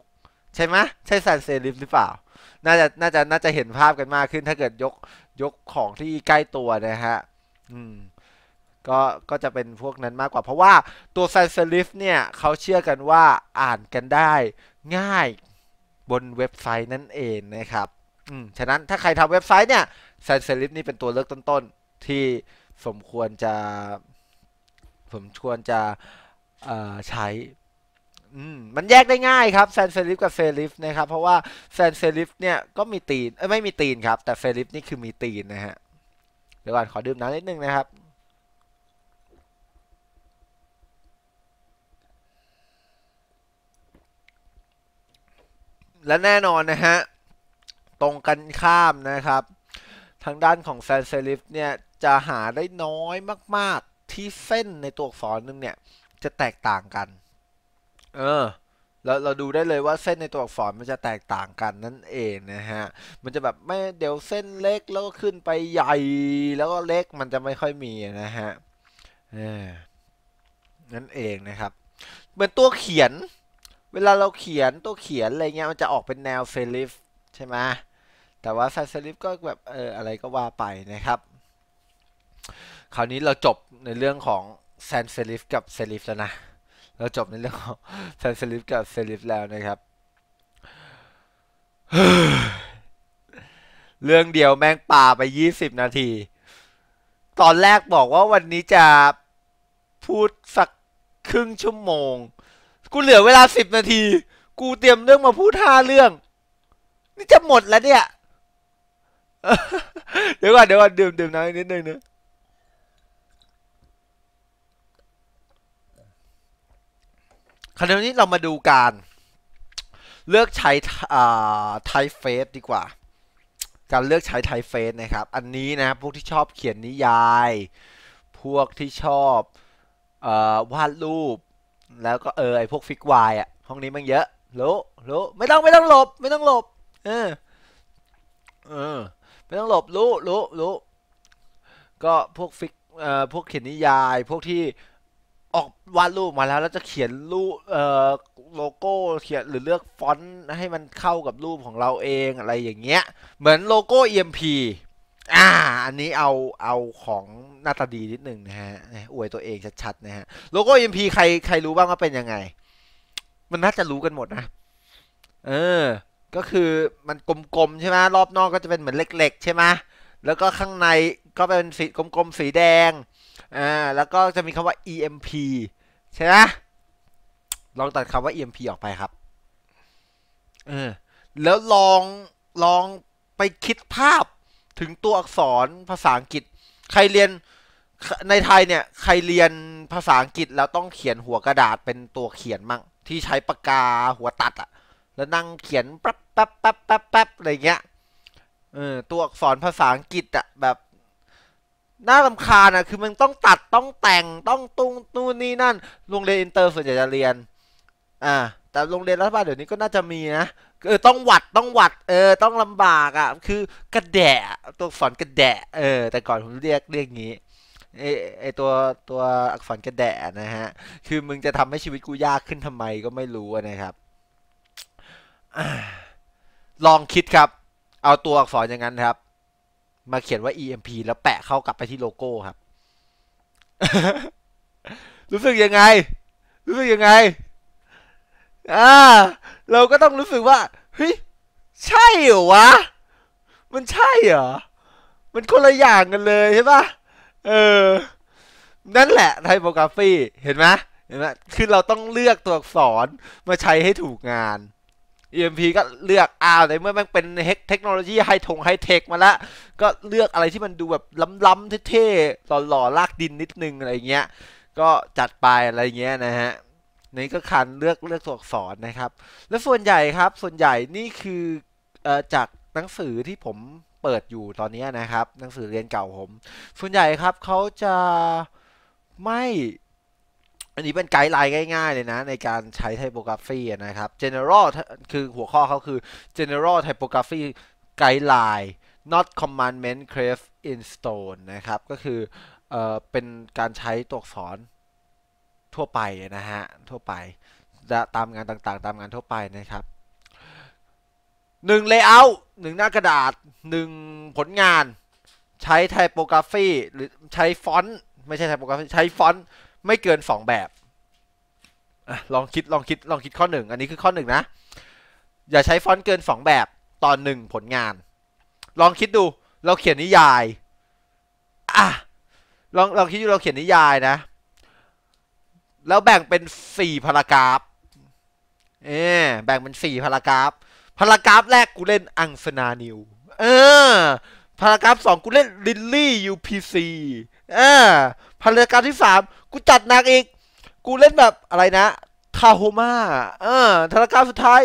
ใช่ไหมใช่แซนเซลิฟหรือเปล่าน่าจะน่าจะน่าจะเห็นภาพกันมากขึ้นถ้าเกิดยกยกของที่ใกล้ตัวนะฮะอืมก็ก็จะเป็นพวกนั้นมากกว่าเพราะว่าตัวแซนเซลิฟเนี่ยเขาเชื่อกันว่าอ่านกันได้ง่ายบนเว็บไซต์นั่นเองนะครับฉะนั้นถ้าใครทำเว็บไซต์เนี่ยสซส์สลิปนี่เป็นตัวเลือกต้นๆ ที่สมควรจะผมควรจะใช้มันแยกได้ง่ายครับแซนเซลิฟกับเซลิฟนะครับเพราะว่าแซนเซลิฟเนี่ยก็มีตีนไม่มีตีนครับแต่เซลิฟนี่คือมีตีนนะฮะเดี๋ยวก่อนขอดื่มน้ำนิดนึงนะครับและแน่นอนนะฮะตรงกันข้ามนะครับ ทางด้านของแซนเซลิฟเนี่ยจะหาได้น้อยมากๆที่เส้นในตัวอักษรหนึ่งเนี่ยจะแตกต่างกันเออเราเราดูได้เลยว่าเส้นในตัวอักษรมันจะแตกต่างกันนั่นเองนะฮะมันจะแบบไม่เดี๋ยวเส้นเล็กแล้วก็ขึ้นไปใหญ่ แล้วก็เล็กมันจะไม่ค่อยมีนะฮะนั่นเองนะครับเหมือนตัวเขียนเวลาเราเขียนตัวเขียนอะไรเงี้ยมันจะออกเป็นแนวเซลิฟใช่ไหมแต่ว่าแฟนเซลิฟก็แบบเอออะไรก็ว่าไปนะครับ คราวนี้เราจบในเรื่องของแซนเซลิฟกับเซลิฟแล้วนะ เราจบในเรื่องของแซนเซลิฟกับเซลิฟแล้วนะครับ เรื่องเดียวแม่งป่าไปยี่สิบนาที ตอนแรกบอกว่าวันนี้จะพูดสักครึ่งชั่วโมงกูเหลือเวลาสิบนาที กูเตรียมเรื่องมาพูดห้าเรื่อง นี่จะหมดแล้วเนี่ย เดี๋ยวก่อน เดี๋ยวก่อนดื่มดื่มน้ำนิดนึงนะ คราวนี้เรามาดูการเลือกใช้ไทเฟสดีกว่า การเลือกใช้ไทเฟสนะครับ อันนี้นะ พวกที่ชอบเขียนนิยาย พวกที่ชอบอวาดรูปแล้วก็เออไอพวกฟิกวายอะห้องนี้มันเยอะรู้รู้ไม่ต้องไม่ต้องหลบ ไม่ต้องหลบ เออเออ ไม่ต้องหลบรู้รู้รู้ก็พวกฟิกเอ่อพวกเขียนนิยาย พวกที่ออกวาดรูปมาแล้วแล้ว จะเขียนรูปเอ่อโลโก้เขียน หรือเลือกฟอนต์ให้มันเข้ากับรูปของเราเองอะไรอย่างเงี้ยเหมือนโลโก้ EMP อ่า อันนี้เอาเอาของหน้าตาดีนิดหนึ่งนะฮะอวยตัวเองชัดๆนะฮะโลโก้ MP ใครใครรู้บ้างว่าเป็นยังไง มันน่าจะรู้กันหมดนะ เออ ก็คือมันกลมๆใช่ไหมรอบนอกก็จะเป็นเหมือนเล็กๆใช่ไหมแล้วก็ข้างในก็เป็นสีกลมๆสีแดงอ่าแล้วก็จะมีคำว่า EMP ใช่ไหมลองตัดคำว่า EMP ออกไปครับเออแล้วลองลองไปคิดภาพถึงตัวอักษรภาษาอังกฤษ ใครเรียนในไทยเนี่ยใครเรียนภาษาอังกฤษแล้วต้องเขียนหัวกระดาษเป็นตัวเขียนมั่งที่ใช้ปากกาหัวตัดอะแล้วนั่งเขียนแป๊บแป๊บแป๊บแป๊บแป๊บอะไรเงี้ยเออตัวอักษรภาษาอังกฤษอะแบบน่าลำคาญอะคือมันต้องตัดต้องแต่งต้องตุ้งนู่นนี่นั่นโรงเรียนอินเตอร์ส่วนใหญ่จะเรียน อ่าแต่โรงเรียนรัฐบาลเดี๋ยวนี้ก็น่าจะมีนะเออต้องหวัดต้องหวัด เออต้องลำบากอะ่ะคือกระแดะ ตัวฝันกระแดะ เออ แต่ก่อนผมเรียกเรียกงี้ไอไอตัวตัวอักษรกระแดะนะฮะคือมึงจะทำให้ชีวิตกูยากขึ้นทำไมก็ไม่รู้นะครับลองคิดครับ เอาตัวอักษรอย่างนั้นครับมาเขียนว่า EMP แล้วแปะเข้ากลับไปที่โลโก้ครับ รู้สึกยังไง รู้สึกยังไงอ่าเราก็ต้องรู้สึกว่า เฮ้ยใช่เหรอวะมันใช่เหรอ มันคนละอย่างกันเลยใช่ปะเออ นั่นแหละไทโปกราฟีเห็นไหมเห็นไหมคือเราต้องเลือกตัวอักษรมาใช้ให้ถูกงาน EMP ก็เลือกอ้าวในเมื่อมันเป็นเทคโนโลยีไฮทงไฮเทคมาละก็เลือกอะไรที่มันดูแบบล้ำๆเท่ๆหล่อๆลากดินนิดนึงอะไรเงี้ย ก็จัดไปอะไรเงี้ยนะฮะนี่ก็คันเลือกเลือกตัวอักษรนะครับ และส่วนใหญ่ครับส่วนใหญ่นี่คืออจากหนังสือที่ผมเปิดอยู่ตอนนี้นะครับหนังสือเรียนเก่าผม ส่วนใหญ่ครับเขาจะไม่อันนี้เป็นไกด์ไลน์ง่ายๆเลยนะ ในการใช้ไทโปกราฟีนะครับ general คือหัวข้อเขาคือ general typography guideline not commandment c r a v e in stone นะครับก็คือเออเป็นการใช้ตัวอักษรทั่วไปนะฮะทั่วไปตามงานต่างๆตามงานทั่วไปนะครับหนึ่งเลเยอร์หนึ่งหน้า กระดาษหนึ่งผลงาน ใช้ไทโปกราฟีหรือใช้ฟอนต์ไม่ใช่ไทโปกราฟีใช้ฟอนต์ไม่เกินสองแบบ ลองคิดลองคิดลองคิดข้อหนึ่งอันนี้คือข้อหนึ่งนะ อย่าใช้ฟอนต์เกินสองแบบตอนหนึ่งผลงาน ลองคิดดูเราเขียนนิยาย อ่ะลองลองคิดดูเราเขียนนิยายนะแล้วแบ่งเป็นสี่พารากราฟเออแบ่งเป็นสี่พารากราฟพารากราฟ แรกกูเล่นอังสนานิว เออ พารากราฟสองกูเล่นลินลี่ยูพีซีเออ พารากราฟที่สามกูจัดหนักอีก กูเล่นแบบอะไรนะ ทาโฮมาเออพารากราฟสุดท้าย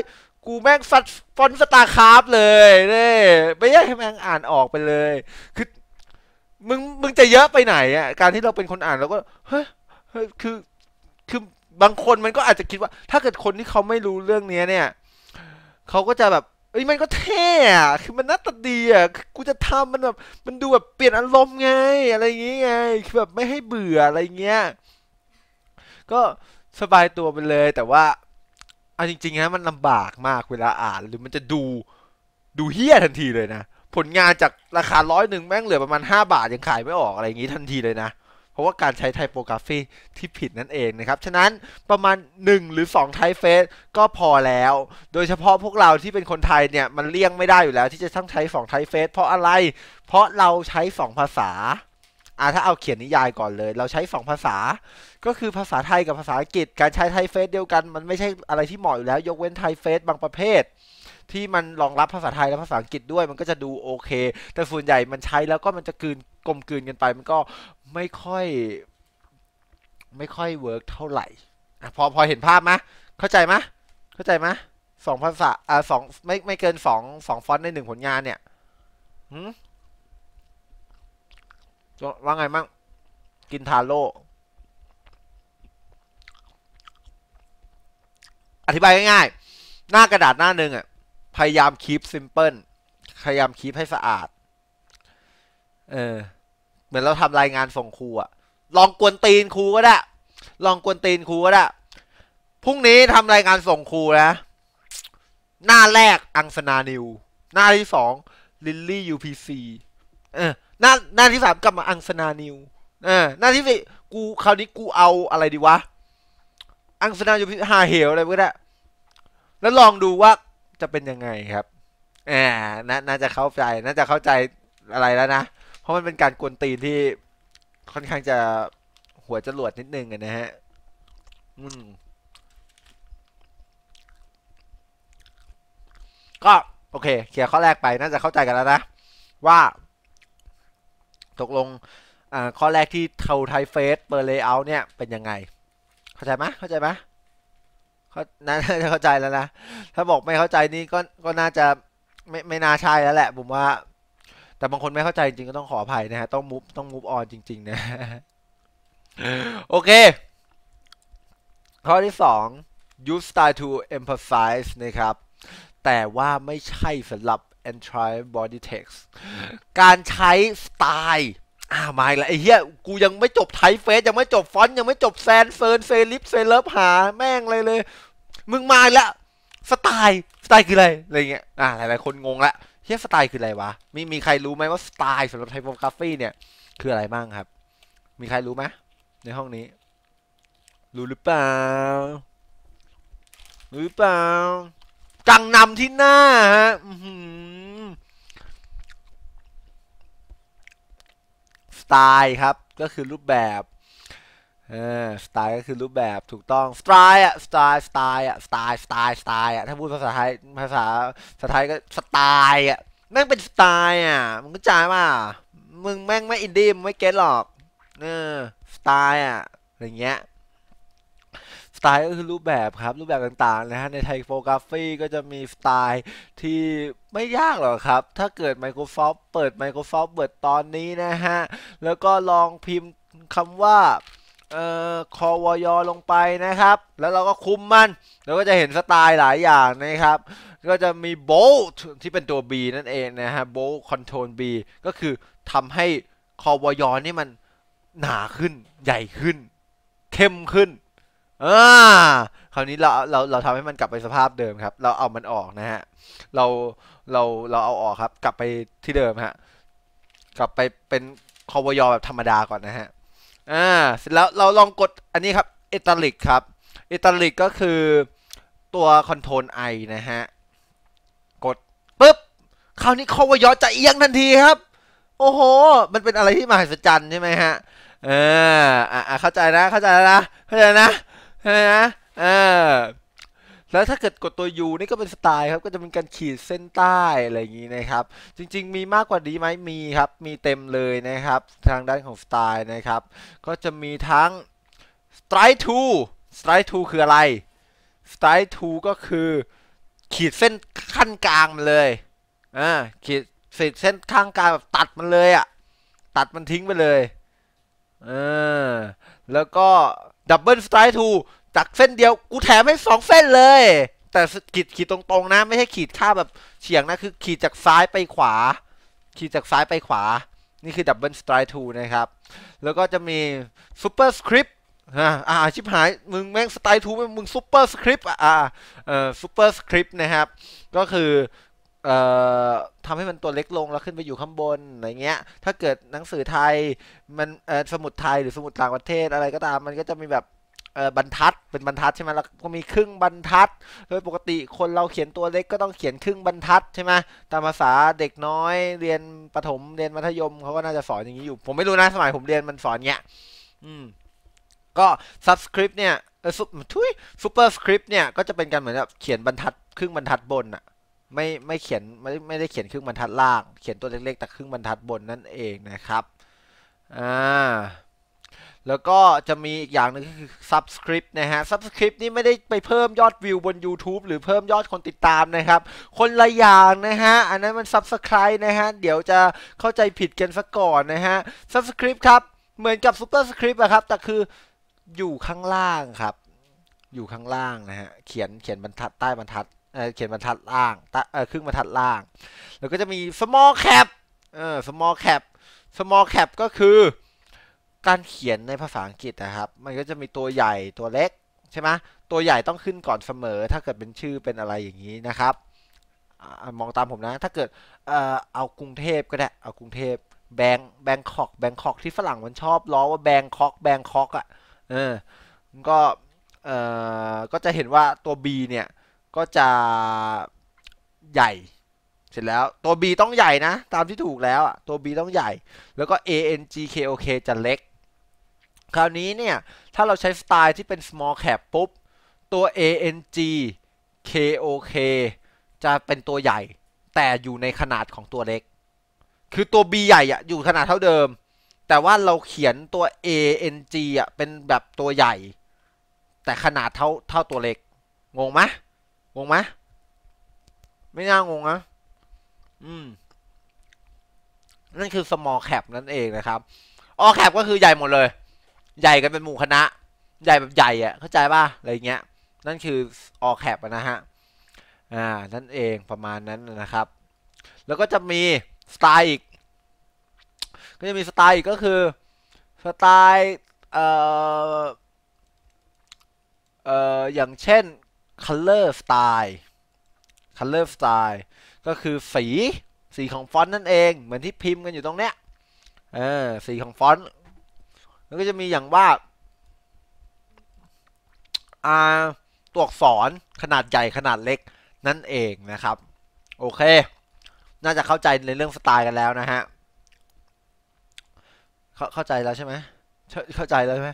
กูแม่งฟัดฟอนสตาร์คราฟเลยเนี่ยไม่ยากให้แม่งอ่านออกไปเลย คือ มึง มึงจะเยอะไปไหนอ่ะ การที่เราเป็นคนอ่านเราก็ เฮ้ยคือคือบางคนมันก็อาจจะคิดว่า ถ้าเกิดคนที่เขาไม่รู้เรื่องเนี้ยเนี่ยเขาก็จะแบบเอ้ยมันก็เท่อะคือมันน่าตัดีอะกูจะทำมันแบบมันดูแบบเปลี่ยนอารมณ์ไง อะไรอย่างเงี้ยคือแบบไม่ให้เบื่ออะไรเงี้ยก็สบายตัวไปเลย แต่ว่าเอาจริงๆนะมันลำบากมากเวลาอ่านหรือมันจะดูดูเฮี้ยทันทีเลยนะผลงานจากราคาร้อยหนึ่งแม่งเหลือประมาณห้าบาทยังขายไม่ออกอะไรอย่างงี้ทันทีเลยนะเพราะว่าการใช้ไทโปกราฟีที่ผิดนั่นเองนะครับ ฉะนั้นประมาณ1หรือ 2 ไทเฟส ก็พอแล้ว โดยเฉพาะพวกเราที่เป็นคนไทยเนี่ยมันเลี่ยงไม่ได้อยู่แล้ว ที่จะต้องใช้ 2 ไทเฟส เพราะอะไร เพราะเราใช้2ภาษาอ่าถ้าเอาเขียนนิยายก่อนเลย เราใช้2องภาษา ก็คือภาษาไทยกับภาษาอังกฤษ การใช้ไทเฟสเดียวกัน มันไม่ใช่อะไรที่เหมาะอยู่แล้วยกเว้นไทเฟสบางประเภทที่มันรองรับภาษาไทยและภาษาอังกฤษด้วยมันก็จะดูโอเค แต่ส่วนใหญ่มันใช้แล้วก็มันจะกืนกลมกลืนกันไป มันก็ไม่ค่อย ไม่ค่อยเวิร์กเท่าไหร่พอพอเห็นภาพไหมเข้าใจไหมเข้าใจไหมสองภาษาอ่าสองไม่ไม่เกินสองสองฟอนต์ในหนึ่งผลงานเนี่ยหืมว่าไงมั่งกินทาโร่อธิบายง่าย ๆ หน้ากระดาษหน้าหนึ่งอ่ะพยายามคีปซิมเพิลพยายามคีปให้สะอาด เออ เหมือนเราทำรายงานส่งครูอะลองกวนตีนครูก็ได้ ลองกวนตีนครูก็ได้ พรุ่งนี้ทำรายงานส่งครูนะ หน้าแรกอังสนานิว หน้าที่สองลิลลี่ยูพีซีเออ หน้าหน้าที่สามกลับมาอังสนานิว เออ หน้าที่สี่กูคราวนี้กูเอาอะไรดีวะ อังสนายูพีฮาเหวอะไรก็ได้ แล้วลองดูว่าจะเป็นยังไงครับอ่านน่าจะเข้าใจ น่าจะเข้าใจอะไรแล้วนะ เพราะมันเป็นการกวนตีนที่ค่อนข้างจะหัวจลวดนิดนึงนะฮะอืมก็โอเคเคลียร์ข้อแรกไป น่าจะเข้าใจกันแล้วนะ ว่า ตกลงข้อแรกที่เทาไทเฟสเปอร์เลเยอร์เนี่ย เป็นยังไง เข้าใจไหมเข้าใจไหมขาน่าจะเข้าใจแล้วนะ ถ้าบอกไม่เข้าใจนี่ก็ก็น่าจะไม่ไม่น่าใช่แล้วแหละผมว่า แต่บางคนไม่เข้าใจจริงก็ต้องขออภัยนะฮะ ต้องมูฟต้องมูฟออนจริงๆนะ โอเค ข้อที่สอง you start to emphasize นะครับ แต่ว่าไม่ใช่สำหรับ a n try body text การใช้สไตล์อ้ามาอีกแล้ว ไอ้เหี้ย กูยังไม่จบไทเฟสยังไม่จบฟอนต์ยังไม่จบแซนเซิร์นเซลิฟเซเลฟหาแม่งเลยเลยมึงมาแล้วสไตล์สไตล์คืออะไรอะไรเงี้ยอ่า หลายๆคนงงละเฮียสไตล์คืออะไรวะมีมีใครรู้ไหมว่าสไตล์สำหรับไทโปกราฟีเนี่ย คืออะไรบ้างครับ มีใครรู้ไหมในห้องนี้ รู้หรือเปล่ารู้หรือเปล่ากังนำที่หน้าฮะสไตล์ครับก็คือรูปแบบสไตล์ก็คือรูปแบบถูกต้องสไตล์อ่ะสไตล์สไตล์อ่ะสไตล์สไตล์สไตล์อ่ะ ถ้าพูดภาษาไทยภาษาภาษาไทยก็สไตล์อ่ะแม่งเป็นสไตล์อ่ะมึงเข้าใจป่ะมึงแม่งไม่อินดี้มึงไม่เก็ตหรอกเออสไตล์อ่ะอะไรเงี้ยสไตล์ก็คือรูปแบบครับ รูปแบบต่างๆ นะฮะ ในไทยโฟกราฟีก็จะมีสไตล์ที่ไม่ยากหรอกครับถ้าเกิด Microsoft เปิด Microsoft เปิดตอนนี้นะฮะแล้วก็ลองพิมพ์คำว่าออคอวยอลงไปนะครับ แล้วเราก็คุมมันเราก็จะเห็นสไตล์หลายอย่างนะครับ ก็จะมีโบลท์ที่เป็นตัว B นั่นเองนะฮะ โบล์คอนโทรล B ก็คือทำให้คอวยอนี่มันหนาขึ้น ใหญ่ขึ้น เข้มขึ้น อ่า คราวนี้เราเราเราทำให้มันกลับไปสภาพเดิมครับ เราเอามันออกนะฮะ เราเราเราเอาออกครับ กลับไปที่เดิมฮะ กลับไปเป็นคอวยอแบบธรรมดาก่อนนะฮะอ่าเสร็จแล้วเราลองกดอันนี้ครับอิตาลิกครับอิตาลิกก็คือตัวคอนโทรลไอนะฮะ กดปุ๊บคราวนี้เขาว่าย้อนจะเอียงทันทีครับโอ้โห มันเป็นอะไรที่มหัศจรรย์ใช่ไหมฮะ เอออ่าเข้าใจนะเข้าใจนะเข้าใจนะเข้าใจนะเออแล้วถ้าเกิดกดตัว U นี่ก็เป็นสไตล์ครับก็จะเป็นการขีดเส้นใต้อะไรอย่างนี้นะครับ จริงๆมีมากกว่านี้ไหมมีครับ มีเต็มเลยนะครับ ทางด้านของสไตล์นะครับก็จะมีทั้ง strike to strike to คืออะไร strike to ก็คือ ขีดเส้นขั้นกลางมาเลยอ่าขีดเส้นข้างกลางแบบตัดมันเลยอะ่ะตัดมันทิ้งไปเลยอ่าแล้วก็ดับเบิลสไต k ์2จากเส้นเดียวกูแถมให้สองเส้นเลย แต่ขีดขีดตรงๆนะไม่ใช่ขีดค่าแบบเฉียงนะ คือขีดจากซ้ายไปขวา ขีดจากซ้ายไปขวา นี่คือดับเบิลสไตร์ทูนะครับ แล้วก็จะมีซูเปอร์สคริปต์อ่าชิบหายมึงแม่งสไตร์ทูมึงซูเปอร์สคริปต์อ่าเอ่อซูเปอร์สคริปต์นะครับ ก็คือเอ่อทำให้มันตัวเล็กลงแล้วขึ้นไปอยู่ข้างบนอะไรเงี้ย ถ้าเกิดหนังสือไทย มันเอ่อสมุดไทยหรือสมุดต่างประเทศอะไรก็ตามมันก็จะมีแบบบรรทัด เป็นบรรทัดใช่ไหมแล้วก็มีครึ่งบรรทัดโดยปกติคนเราเขียนตัวเล็กก็ต้องเขียนครึ่งบรรทัดใช่ไหมตามภาษาเด็กน้อยเรียนประถมเรียนมัธยมเขาก็น่าจะสอนอย่างนี้อยู่ ผมไม่รู้นะสมัยผมเรียนมันสอนเงี้ย อืม ก็ subscript เนี่ยเออซุปทุย superscript เนี่ย ก็จะเป็นการเหมือนแบบเขียนบรรทัดครึ่งบรรทัดบนอะไม่ไม่เขียนไม่ไม่ได้เขียนครึ่งบรรทัดล่าง เขียนตัวเล็ก ๆ แต่ครึ่งบรรทัดบนนั่นเองนะครับ อ่าแล้วก็จะมีอีกอย่างนึงคือ s u b s c r i p t นะฮะ s u b s c r i p t นี่ไม่ได้ไปเพิ่มยอดวิวบน YouTube หรือเพิ่มยอดคนติดตามนะครับ คนละอย่างนะฮะอันนั้นมัน subscribe นะฮะเดี๋ยวจะเข้าใจผิดกันซะก่อนนะฮะ s u b s c r i p t ครับเหมือนกับ super script อะครับแต่คืออยู่ข้างล่างครับอยู่ข้างล่างนะฮะเขียนเขียนบรรทัดใต้บรรทัดเเขียนบรรทัดล่างครึ่งบรรทัดล่าง แล้วก็จะมี small cap เออ small cap small cap ก็คือการเขียนในภาษาอังกฤษนะครับ มันก็จะมีตัวใหญ่ตัวเล็ก ใช่ไหมตัวใหญ่ต้องขึ้นก่อนเสมอ ถ้าเกิดเป็นชื่อเป็นอะไรอย่างนี้นะครับ มองตามผมนะ ถ้าเกิดเอากรุงเทพก็ได้ เอากรุงเทพแบงแบงคอก แบงคอกที่ฝรั่งมันชอบล้อว่าแบงคอกแบงคอกอ่ะ เออก็ เออก็จะเห็นว่าตัว B เนี่ย ก็จะใหญ่ เสร็จแล้ว ตัว B ต้องใหญ่นะ ตามที่ถูกแล้วอ่ะตัว B ต้องใหญ่ แล้วก็ A N G K O K จะเล็กคราวนี้เนี่ย ถ้าเราใช้สไตล์ที่เป็น small cap ปุ๊บตัว ANG KOK จะเป็นตัวใหญ่ แต่อยู่ในขนาดของตัวเล็ก คือตัว B ใหญ่อะอยู่ขนาดเท่าเดิม แต่ว่าเราเขียนตัว ANG อะเป็นแบบตัวใหญ่ แต่ขนาดเท่าเท่าตัวเล็ก งงไหมงงไหมไม่น่างงนะอืม นั่นคือ small cap นั่นเองนะครับ all cap ก็คือใหญ่หมดเลยใหญ่กันเป็นหมู่คณะใหญ่แบบใหญ่อะเข้าใจป่ะอะไรเงี้ยนั่นคือออแคปนะฮะอ่านั่นเองประมาณนั้นนะครับ แล้วก็จะมีสไตล์อีกก็จะมีสไตล์อีกก็คือ สไตล์เอ่อเอ่อ อย่างเช่น color style color style ก็คือสีสีของฟอนต์นั่นเองเหมือนที่พิมพ์กันอยู่ตรงเนี้ยเออสีของฟอนต์มันก็จะมีอย่างว่า ตัวอักษรขนาดใหญ่ขนาดเล็กนั่นเองนะครับ โอเคน่าจะเข้าใจในเรื่องสไตล์กันแล้วนะฮะ เข้าใจแล้วใช่ไหมเข้าใจแล้วใช่ไหม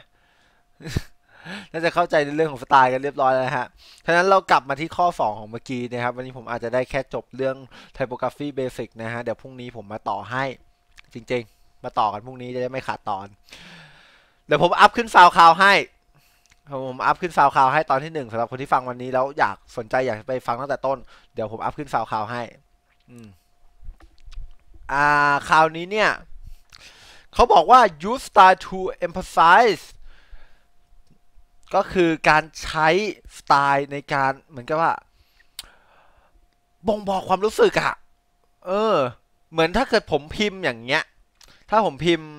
น่าจะเข้าใจในเรื่องของสไตล์กันเรียบร้อยแล้วฮะทะนั้นเรากลับมาที่ข้อ2ของเมื่อกี้นะครับ วันนี้ผมอาจจะได้แค่จบเรื่องไทโ o กราฟีเบสิกนะฮะเดี๋ยวพรุ่งนี้ผมมาต่อให้จริงๆ มาต่อกันพรุ่งนี้จะได้ไม่ขาดตอนดี๋ยวผมอัพขึ้นซาวคาวให้ ผมอัพขึ้นซาวคาวให้ตอนที่หนึ่งสำหรับคนที่ฟังวันนี้ แล้วอยากสนใจ อยากไปฟังตั้งแต่ต้น เดี๋ยวผมอัพขึ้นซาวคาวให้ อืมอ่าคราวนี้เนี่ย เขาบอกว่า you start to emphasize ก็คือการใช้สไตล์ในการเหมือนกับว่าบ่งบอกความรู้สึกอะเออ เหมือนถ้าเกิดผมพิมพ์อย่างเงี้ยถ้าผมพิมพ์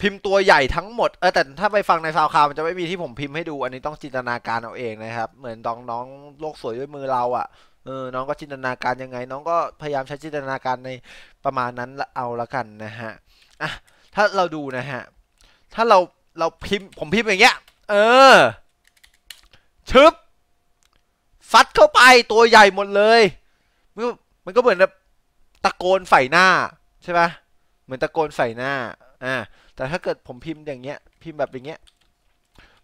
พิมพ์ตัวใหญ่ทั้งหมดเออแต่ถ้าไปฟังในซาวคาวมันจะไม่มีที่ผมพิมพ์ให้ดู อันนี้ต้องจินตนาการเอาเองนะครับ เหมือนน้องน้องโลกสวยด้วยมือเราอะ่ะเออน้องก็จินตนาการยังไง น้องก็พยายามใช้จินตนาการในประมาณนั้นเอาละกันนะฮะอ่ะถ้าเราดูนะฮะถ้าเราเราพิมพ์ผมพิมพ์อย่างเงี้ยเออชึบฟัดเข้าไปตัวใหญ่หมดเลย มันก็เหมือนแบบตะโกนใส่หน้า ใช่ไหมเหมือนตะโกนใส่หน้า อ่า แต่ถ้าเกิดผมพิมพ์อย่างเงี้ย พิมพ์แบบอย่างเงี้ย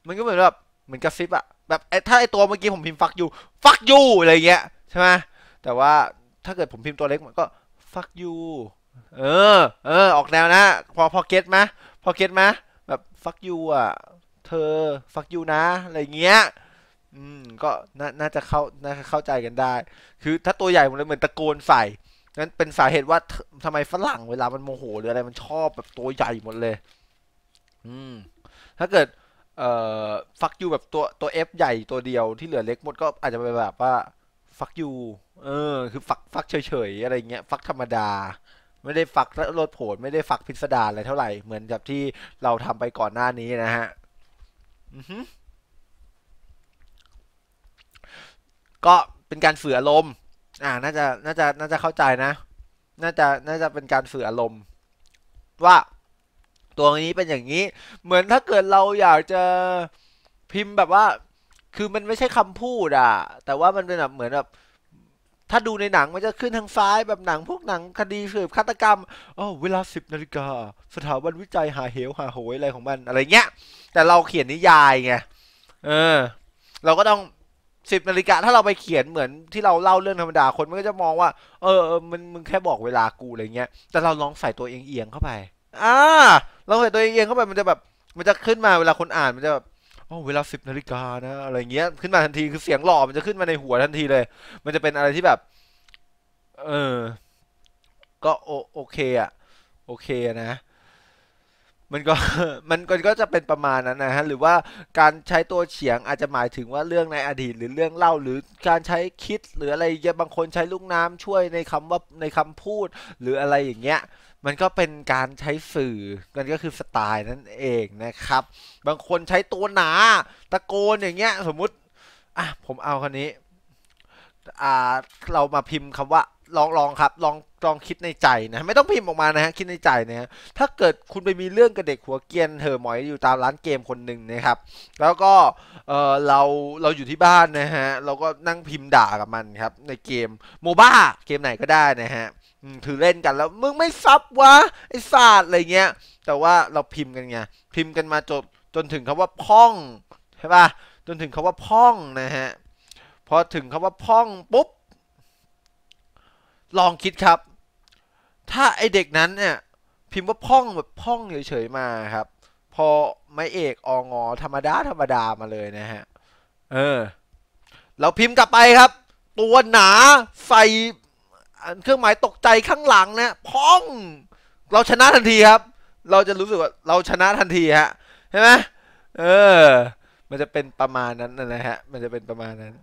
มันก็เหมือนแบบ เหมือนกระซิบอะแบบไอ้ถ้าไอ้ตัวเมื่อกี้ผมพิมพ์ฟักยูฟักยูอะไรเงี้ย ใช่ไหมแต่ว่า ถ้าเกิดผมพิมพ์ตัวเล็กมันก็ฟักยูเออ เออ ออกแนวนะ พอ พอเก็ตไหมพอเก็ตไหมแบบฟักยูอ่ะ เธอฟักยูนะ อะไรเงี้ย อืม ก็น่าจะเข้า น่าจะเข้าใจกันได้ คือถ้าตัวใหญ่ มันเลยเหมือนตะโกนใส่งั้นเป็นสาเหตุว่าทำไมฝรั่งเวลามันโมโห หรืออะไรมันชอบแบบตัวใหญ่หมดเลย อืม ถ้าเกิดเอ่อฟักยูแบบตัวตัวเอฟใหญ่ตัวเดียวที่เหลือเล็กหมดก็อาจจะเป็นแบบว่าฟักยูเออ คือฟักฟักเฉยๆอะไรเงี้ยฟักธรรมดา ไม่ได้ฟักรถโผลไม่ได้ฟักพิสดารอะไรเท่าไหร่เหมือนกับที่เราทำไปก่อนหน้านี้นะฮะก็เป็นการฝืออารมณ์อ่า น่าจะน่าจะน่าจะเข้าใจนะ น่าจะ น่าจะเป็นการฝืกออารมณ์ ว่า ตัวนี้เป็นอย่างนี้ เหมือนถ้าเกิดเราอยากจะพิมพ์แบบว่า คือมันไม่ใช่คำพูดอะแต่ว่ามันเป็นแบบเหมือนแบบ ถ้าดูในหนัง มันจะขึ้นทางซ้ายแบบหนัง พวกหนัง คดีสืบฆาตกรรมอ๋อเวลาสิบนาฬิกาสถาบันวิจัยหาเหว หา โหยอะไรของมันอะไรเงี้ยแต่เราเขียนนิยายไงเออ เราก็ต้องสิบนาฬิกาถ้าเราไปเขียนเหมือนที่เราเล่าเรื่องธรรมดาคนมันก็จะมองว่า เออมันมึงแค่บอกเวลากูอะไรเงี้ยแต่เราลองใส่ตัวเอียงเข้าไป อ่าเราใส่ตัวเอียงเข้าไปมันจะแบบ มันจะขึ้นมาเวลาคนอ่าน มันจะแบบอ๋อเวลาสิบนาฬิกานะอะไรเงี้ย ขึ้นมาทันทีคือเสียงหล่อมันจะขึ้นมาในหัวทันทีเลย มันจะเป็นอะไรที่แบบเออ ก็โอโอเคอะโอเคนะมันก็มันก็จะเป็นประมาณนั้นนะฮะหรือว่าการใช้ตัวเฉียงอาจจะหมายถึงว่าเรื่องในอดีต หรือเรื่องเล่าหรือการใช้คิดหรืออะไรเะบางคนใช้ลูกน้ำช่วยในคำว่าในคำพูด หรืออะไรอย่างเงี้ย มันก็เป็นการใช้สื่อมันก็คือสไตล์นั่นเองนะครับ บางคนใช้ตัวหนา ตะโกนอย่างเงี้ย สมมุติอ่ะผมเอาคนนี้อ่าเรามาพิมพ์คำว่าลองลองครับลองลองคิดในใจนะไม่ต้องพิมพ์ออกมานะฮะคิดในใจนะฮะถ้าเกิดคุณไปมีเรื่องกับเด็กหัวเกียนเธอหมอยอยู่ตามร้านเกมคนหนึ่งนะครับ แล้วก็เออเราเราอยู่ที่บ้านนะฮะเราก็นั่งพิมพ์ด่ากับมันครับในเกมโมบ้าเกมไหนก็ได้นะฮะถือเล่นกันแล้วมึงไม่ซับวะไอ้ศาสตร์อะไรเงี้ยแต่ว่าเราพิมพ์กันไงพิมพ์กันมาจบจนถึงคำว่าพ่องใช่ปะจนถึงคำว่าพ่องนะฮะพอถึงคำว่าพ่องปุ๊บลองคิดครับ ถ้าไอเด็กนั้นเนี่ยพิมพ์ว่าพ่องแบบพ่องเฉยๆมาครับ พอไม่เอกองอธรรมดาธรรมดามาเลยนะฮะเออเราพิมพ์กลับไปครับ ตัวหนาใส่เครื่องหมายตกใจข้างหลังเนะพ่อง เราชนะทันทีครับ เราจะรู้สึกว่าเราชนะทันทีฮะใช่ไหมเออมันจะเป็นประมาณนั้นนะฮะมันจะเป็นประมาณนั้น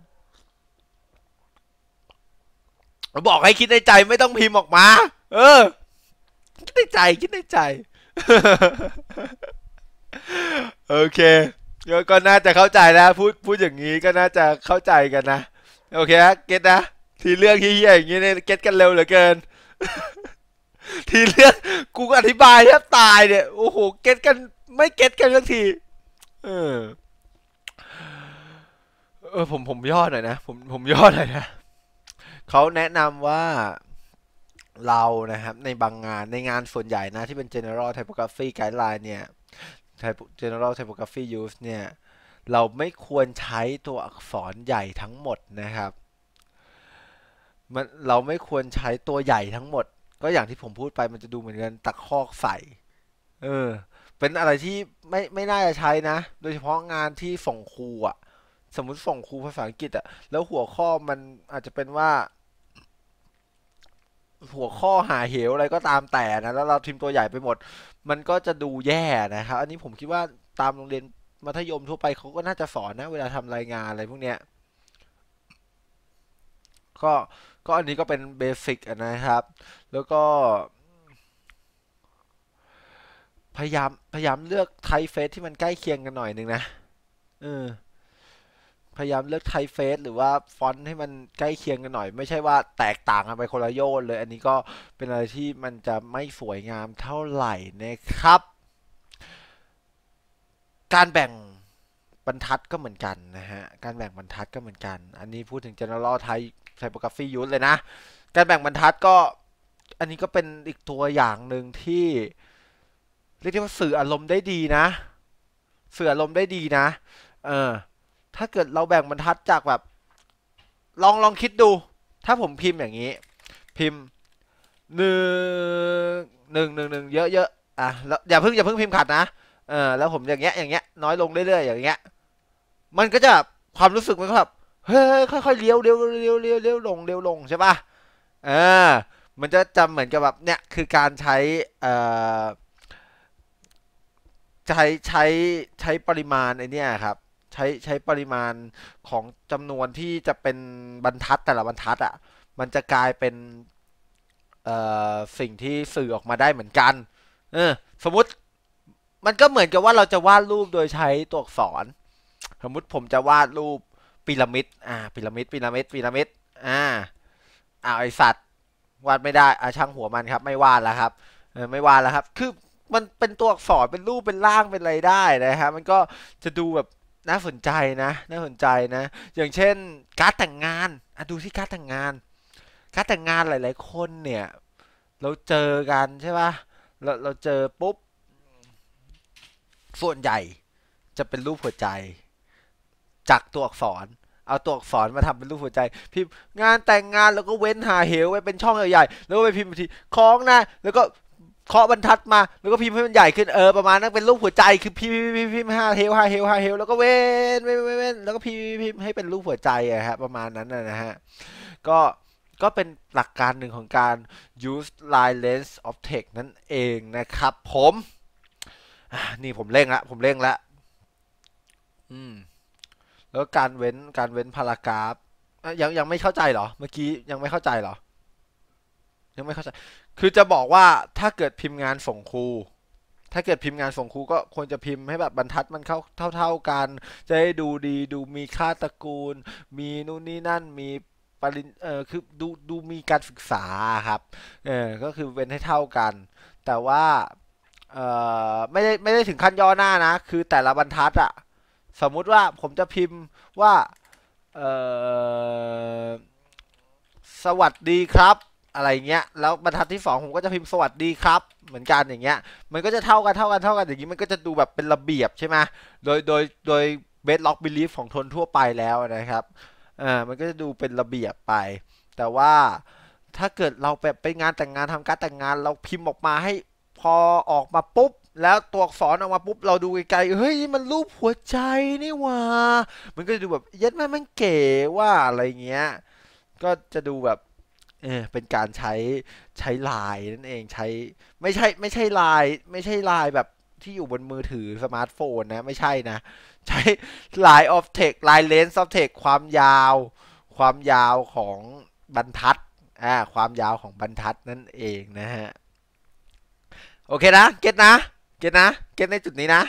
บอกให้คิดในใจไม่ต้องพิมพ์ออกมา เออ คิดในใจ คิดในใจโอเคก็น่าจะเข้าใจแล้วพูดพูดอย่างนี้ก็น่าจะเข้าใจกันนะโอเคเก็ตนะ ทีเรื่องที่ใหญ่อย่างนี้เนี่ยเก็ตกันเร็วเหลือเกิน ทีเรื่องกูอธิบายแทบตายเนี่ยโอ้โหเก็ตกัน ไม่เก็ตกันสักที เออ เออ ผมผมย่อหน่อยนะผมผมย่อหน่อยนะเขาแนะนำว่าเรานะครับ ในบางงานในงานส่วนใหญ่นะที่เป็น general typography guideline เนี่ย general typography use เนี่ย เราไม่ควรใช้ตัวอักษรใหญ่ทั้งหมดนะครับ มันเราไม่ควรใช้ตัวใหญ่ทั้งหมด ก็อย่างที่ผมพูดไปมันจะดูเหมือนกันตะคอกใส่ เออ เป็นอะไรที่ไม่ไม่น่าจะใช้นะ โดยเฉพาะงานที่ส่งครูอะสมมติส่งครูภาษาอังกฤษอะแล้วหัวข้อมันอาจจะเป็นว่าหัวข้อหาเหวอะไรก็ตามแต่นะ แล้วเราทีมตัวใหญ่ไปหมด มันก็จะดูแย่นะครับ อันนี้ผมคิดว่าตามโรงเรียนมัธยมทั่วไปเขาก็น่าจะสอนนะ เวลาทำรายงานอะไรพวกเนี้ย ก็ก็อันนี้ก็เป็นเบสิกนะครับ แล้วก็ พยายาม พยายามเลือกไทเฟสที่มันใกล้เคียงกันหน่อยหนึ่งนะเออพยายามเลือกไทเฟสหรือว่าฟอนต์ให้มันใกล้เคียงกันหน่อย ไม่ใช่ว่าแตกต่างกันไปคนละโยนเลย อันนี้ก็เป็นอะไรที่มันจะไม่สวยงามเท่าไหร่นะครับ การแบ่งบรรทัดก็เหมือนกันนะฮะการแบ่งบรรทัดก็เหมือนกัน อันนี้พูดถึง general t y ไท typography use เลยนะ การแบ่งบรรทัดก็ อันนี้ก็เป็นอีกตัวอย่างหนึ่งที่ เรียกได้ว่าสื่ออารมณ์ได้ดีนะสื่ออารมณ์ได้ดีนะ เออถ้าเกิดเราแบ่งบรรทัดจากแบบ ลองลองคิดดู ถ้าผมพิมพ์อย่างนี้ พิมพ์หนึ่งหนึ่งหนึ่งหนึ่งเยอะเยอะอ่ะแล้วอย่าเพิ่งอย่าเพิ่งพิมพ์ขัดนะเออแล้วผมอย่างเงี้ย อย่างเงี้ย น้อยลงเรื่อยๆอย่างเงี้ย มันก็จะความรู้สึกมันก็แบบเฮ้ยค่อยๆเลี้ยวเลี้ยวเลี้ยวเลี้ยวเลี้ยวลงเลี้ยวลงใช่ป่ะเออมันจะจำเหมือนกับแบบเนี้ยคือการใช้เอ่อใช้ใช้ใช้ปริมาณไอเนี้ยครับใช้ใช้ปริมาณของจำนวนที่จะเป็นบรรทัดแต่ละบรรทัดอะ่ะมันจะกลายเป็นสิ่งที่สื่อออกมาได้เหมือนกัน เออ สมมติมันก็เหมือนกับว่าเราจะวาดรูปโดยใช้ตัวอักษร สมมติผมจะวาดรูปพีระมิดอ่าพีระมิดพีระมิดพีระมิดอ่าอ้าวไอสัตว์วาดไม่ได้อ่าช่างหัวมันครับ ไม่วาดแล้วครับ เออไม่วาดแล้วครับ คือมันเป็นตัวอักษรเป็นรูปเป็นร่างเป็นอะไรได้นะครับมันก็จะดู แบบน่าสนใจนะน่าสนใจนะ อย่างเช่น การแต่งงานอะดูที่การแต่งงาน การแต่งงานหลายๆคนเนี่ย เราเจอกันใช่ปะ่ะเราเราเจอปุ๊บส่วนใหญ่ จะเป็นรูปหัวใจ จากตัวอักษร เอาตัวอักษรมาทำเป็นรูปหัวใจ พิมพ์งานแต่งงาน แล้วก็เว้นหาเหวไว้ เป็นช่องใหญ่ๆแล้วก็ไปพิมพ์ทีของนะ แล้วก็เคาะบรรทัดมาแล้วก็พิมพ์ให้มันใหญ่ขึ้นเออประมาณนั้นเป็นรูปหัวใจคือพิมพ์พิมพ์พิมพ์ห้าเทลห้าเทลห้าเทลแล้วก็เว้นเว้นเว้นแล้วก็พิมพ์พิมพ์ให้เป็นรูปหัวใจอะฮะประมาณนั้นนะฮะก็ก็เป็นหลักการหนึ่งของการ use line lens of text นั่นเองนะครับ ผมนี่ผมเร่งละผมเร่งละอืม แล้วการเว้นการเว้นพารากราฟยังยังไม่เข้าใจเหรอ เมื่อกี้ยังไม่เข้าใจเหรอ ยังไม่เข้าใจคือจะบอกว่าถ้าเกิดพิมพ์งานส่งครู ถ้าเกิดพิมพ์งานส่งครูก็ควรจะพิมพ์ให้แบบบรรทัดมันเข้าเท่าๆกันจะให้ดูดีดูมีค่าตระกูล มีนู่นนี่นั่นมีปริญเออคือดูดูมีการศึกษาครับเออก็คือเว้นให้เท่ากัน แต่ว่าเออไม่ได้ไม่ได้ถึงขั้นย่อหน้านะ คือแต่ละบรรทัดอะสมมุติว่าผมจะพิมพ์ว่าเออสวัสดีครับอะไรเงี้ย แล้วบรรทัดที่สองผมก็จะพิมพ์สวัสดีครับ เหมือนกันอย่างเงี้ย มันก็จะเท่ากันเท่ากันเท่ากัน อย่างนี้ มันก็จะดูแบบเป็นระเบียบใช่ไหมโดย โดย โดยเบสล็อกบิลีฟของทนทั่วไปแล้วนะครับ อ่า มันก็จะดูเป็นระเบียบไป แต่ว่าถ้าเกิดเราแบบไปงานแต่งงานทำการแต่งงานเราพิมพ์ออกมาให้พอออกมาปุ๊บแล้วตัวอักษรออกมาปุ๊บเราดูไกลๆ เฮ้ย มันรูปหัวใจนี่ว่า มันก็จะดูแบบยัดแม่มันเก๋ว่าอะไรเงี้ย ก็จะดูแบบเออ เป็นการใช้ใช้ไลน์นั่นเองใช้ไม่ใช่ไม่ใช่ไลน์ไม่ใช่ไลน์แบบที่อยู่บนมือถือสมาร์ทโฟนนะ ไม่ใช่นะ ใช้ไลน์ออฟเทคไลน์เลนส์ออฟเทคความยาว ความยาวของบรรทัดอ่าความยาวของบรรทัดนั่นเองนะฮะโอเคนะ เก็ตนะ เก็ตนะเก็ตในจุดนี้นะ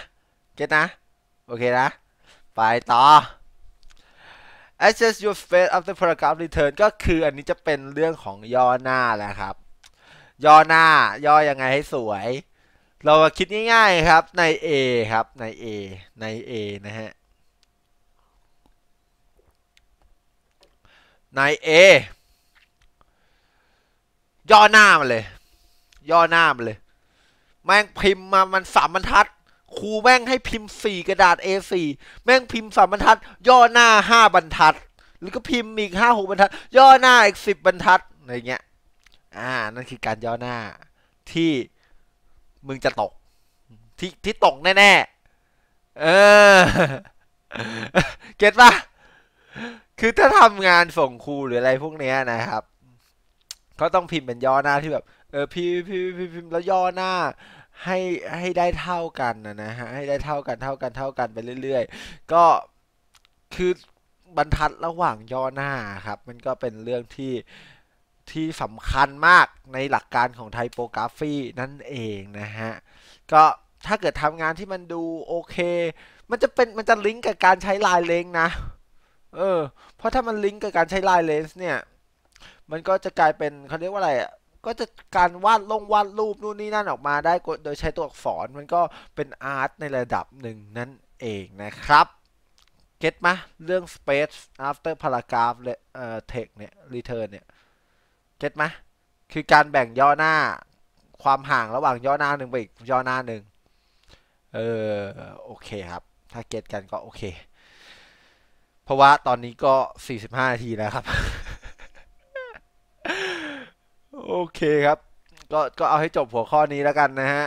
เก็ตนะ โอเคนะไปต่อ Access your face after paragraph return ก็คืออันนี้จะเป็นเรื่องของย่อหน้าแหละครับย่อหน้าย่อยังไงให้สวย เราคิดง่ายๆครับใน A ครับใน A ใน A นะฮะใน A ย่อหน้ามาเลยย่อหน้ามาเลย แม่งพิมพ์มามันสามบรรทัดครูแม่งให้พิมพ์สี่กระดาษ A4 แม่งพิมพ์สามบรรทัด ย่อหน้าห้าบรรทัดหรือก็พิมพ์อีกห้าหกบรรทัด ย่อหน้าอีกสิบบรรทัดอะไรเงี้ย อ่า นั่นคือการย่อหน้า ที่มึงจะตกที่ที่ตกแน่ๆเออเก็ตปะคือถ้าทำงานส่งครูหรืออะไรพวกเนี้ยนะครับก็ต้องพิมพ์เป็นย่อหน้าที่แบบ เออพิมพ์พิมพ์พิมพ์แล้วย่อหน้าให้ให้ได้เท่ากันนะนะฮะให้ได้เท่ากันเท่ากันเท่ากันไปเรื่อยๆ ก็คือบรรทัดระหว่างย่อหน้าครับ มันก็เป็นเรื่องที่ที่สำคัญมากในหลักการของไทโปกราฟีนั่นเองนะฮะก็ถ้าเกิดทำงานที่มันดูโอเค มันจะเป็นมันจะลิงก์กับการใช้ลายเลงนะ เออ เพราะถ้ามันลิงก์กับการใช้ลายเลนส์เนี่ย มันก็จะกลายเป็นเขาเรียกว่าอะไรอะก็จะการวาดลงวาดรูปนู่นนี่นั่นออกมาได้โดยใช้ตัวอักษรมันก็เป็นอาร์ตในระดับหนึ่งนั่นเองนะครับ เก็ตมเรื่อง space after paragraph เอ่อ text เนี่ย return เนี่ยเก็ตมคือการแบ่งย่อหน้า ความห่างระหว่างย่อหน้าหนึ่งไปอีกย่อหน้าหนึ่งเออโอเคครับ ถ้าเก็ตกันก็โอเคเพราะว่าตอนนี้ก็ 45 นาทีแล้วครับโอเคครับ ก็ก็เอาให้จบหัวข้อนี้แล้วกันนะฮะ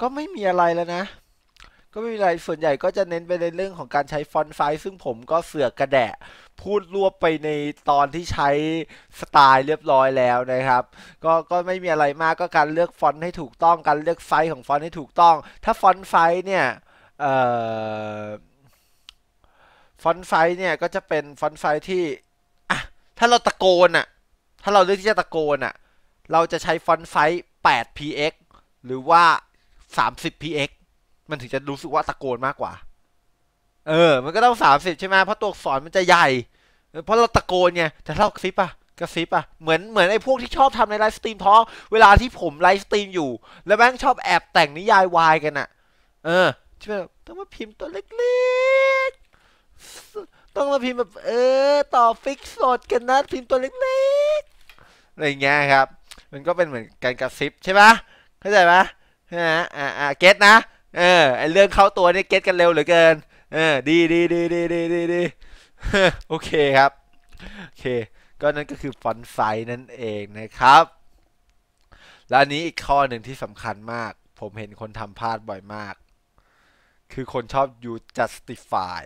ก็ไม่มีอะไรแล้วนะ ก็ไม่มีอะไร ส่วนใหญ่ก็จะเน้นไปในเรื่องของการใช้ฟอนต์ไฟ์ซึ่งผมก็เสือกกระแดะพูดรวบไปในตอนที่ใช้สไตล์เรียบร้อยแล้วนะครับ ก็ก็ไม่มีอะไรมากก็การเลือกฟอนต์ให้ถูกต้องการเลือกไซส์ของฟอนต์ให้ถูกต้อง ถ้าฟอนต์ไฟ์เนี่ยเอ่อฟอนต์ไฟเนี่ยก็จะเป็นฟอนต์ไฟที่ อ่ะ ถ้าเราตะโกนอ่ะ ถ้าเราเลือกที่จะตะโกนอ่ะ เราจะใช้ฟอนต์ไฟ 8px หรือว่า 30px มันถึงจะรู้สึกว่าตะโกนมากกว่า เออ มันก็ต้อง 30 ใช่ไหมเพราะตัวอักษรมันจะใหญ่ เพราะเราตะโกนไงแต่เรากระซิบอ่ะกระซิบอะเหมือน เหมือนไอ้พวกที่ชอบทำในไลฟ์สตรีมท้อเวลาที่ผมไลฟ์สตรีมอยู่ แล้วแม่งชอบแอบแต่งนิยายวายกันอะเออทช่ไหมต้องมาพิมพ์ตัวเล็กต้องมาพิมพ์แบบเออต่อฟิกสดกันนะพิมพ์ตัวเล็กๆอะไรเงี้ยครับมันก็เป็นเหมือนการกระซิบใช่ไหมเข้าใจไหมฮะอ่าอ่าเก็ตนะเออไอเรื่องเข้าตัวนี่เก็ตกันเร็วเหลือเกินเออดีดีดีดีดีดีดีโอเคครับโอเค ก็นั่นก็คือฟอนต์ไซส์นั่นเองนะครับ แล้วอันนี้อีกข้อหนึ่งที่สำคัญมาก ผมเห็นคนทำพลาดบ่อยมาก คือคนชอบ you justify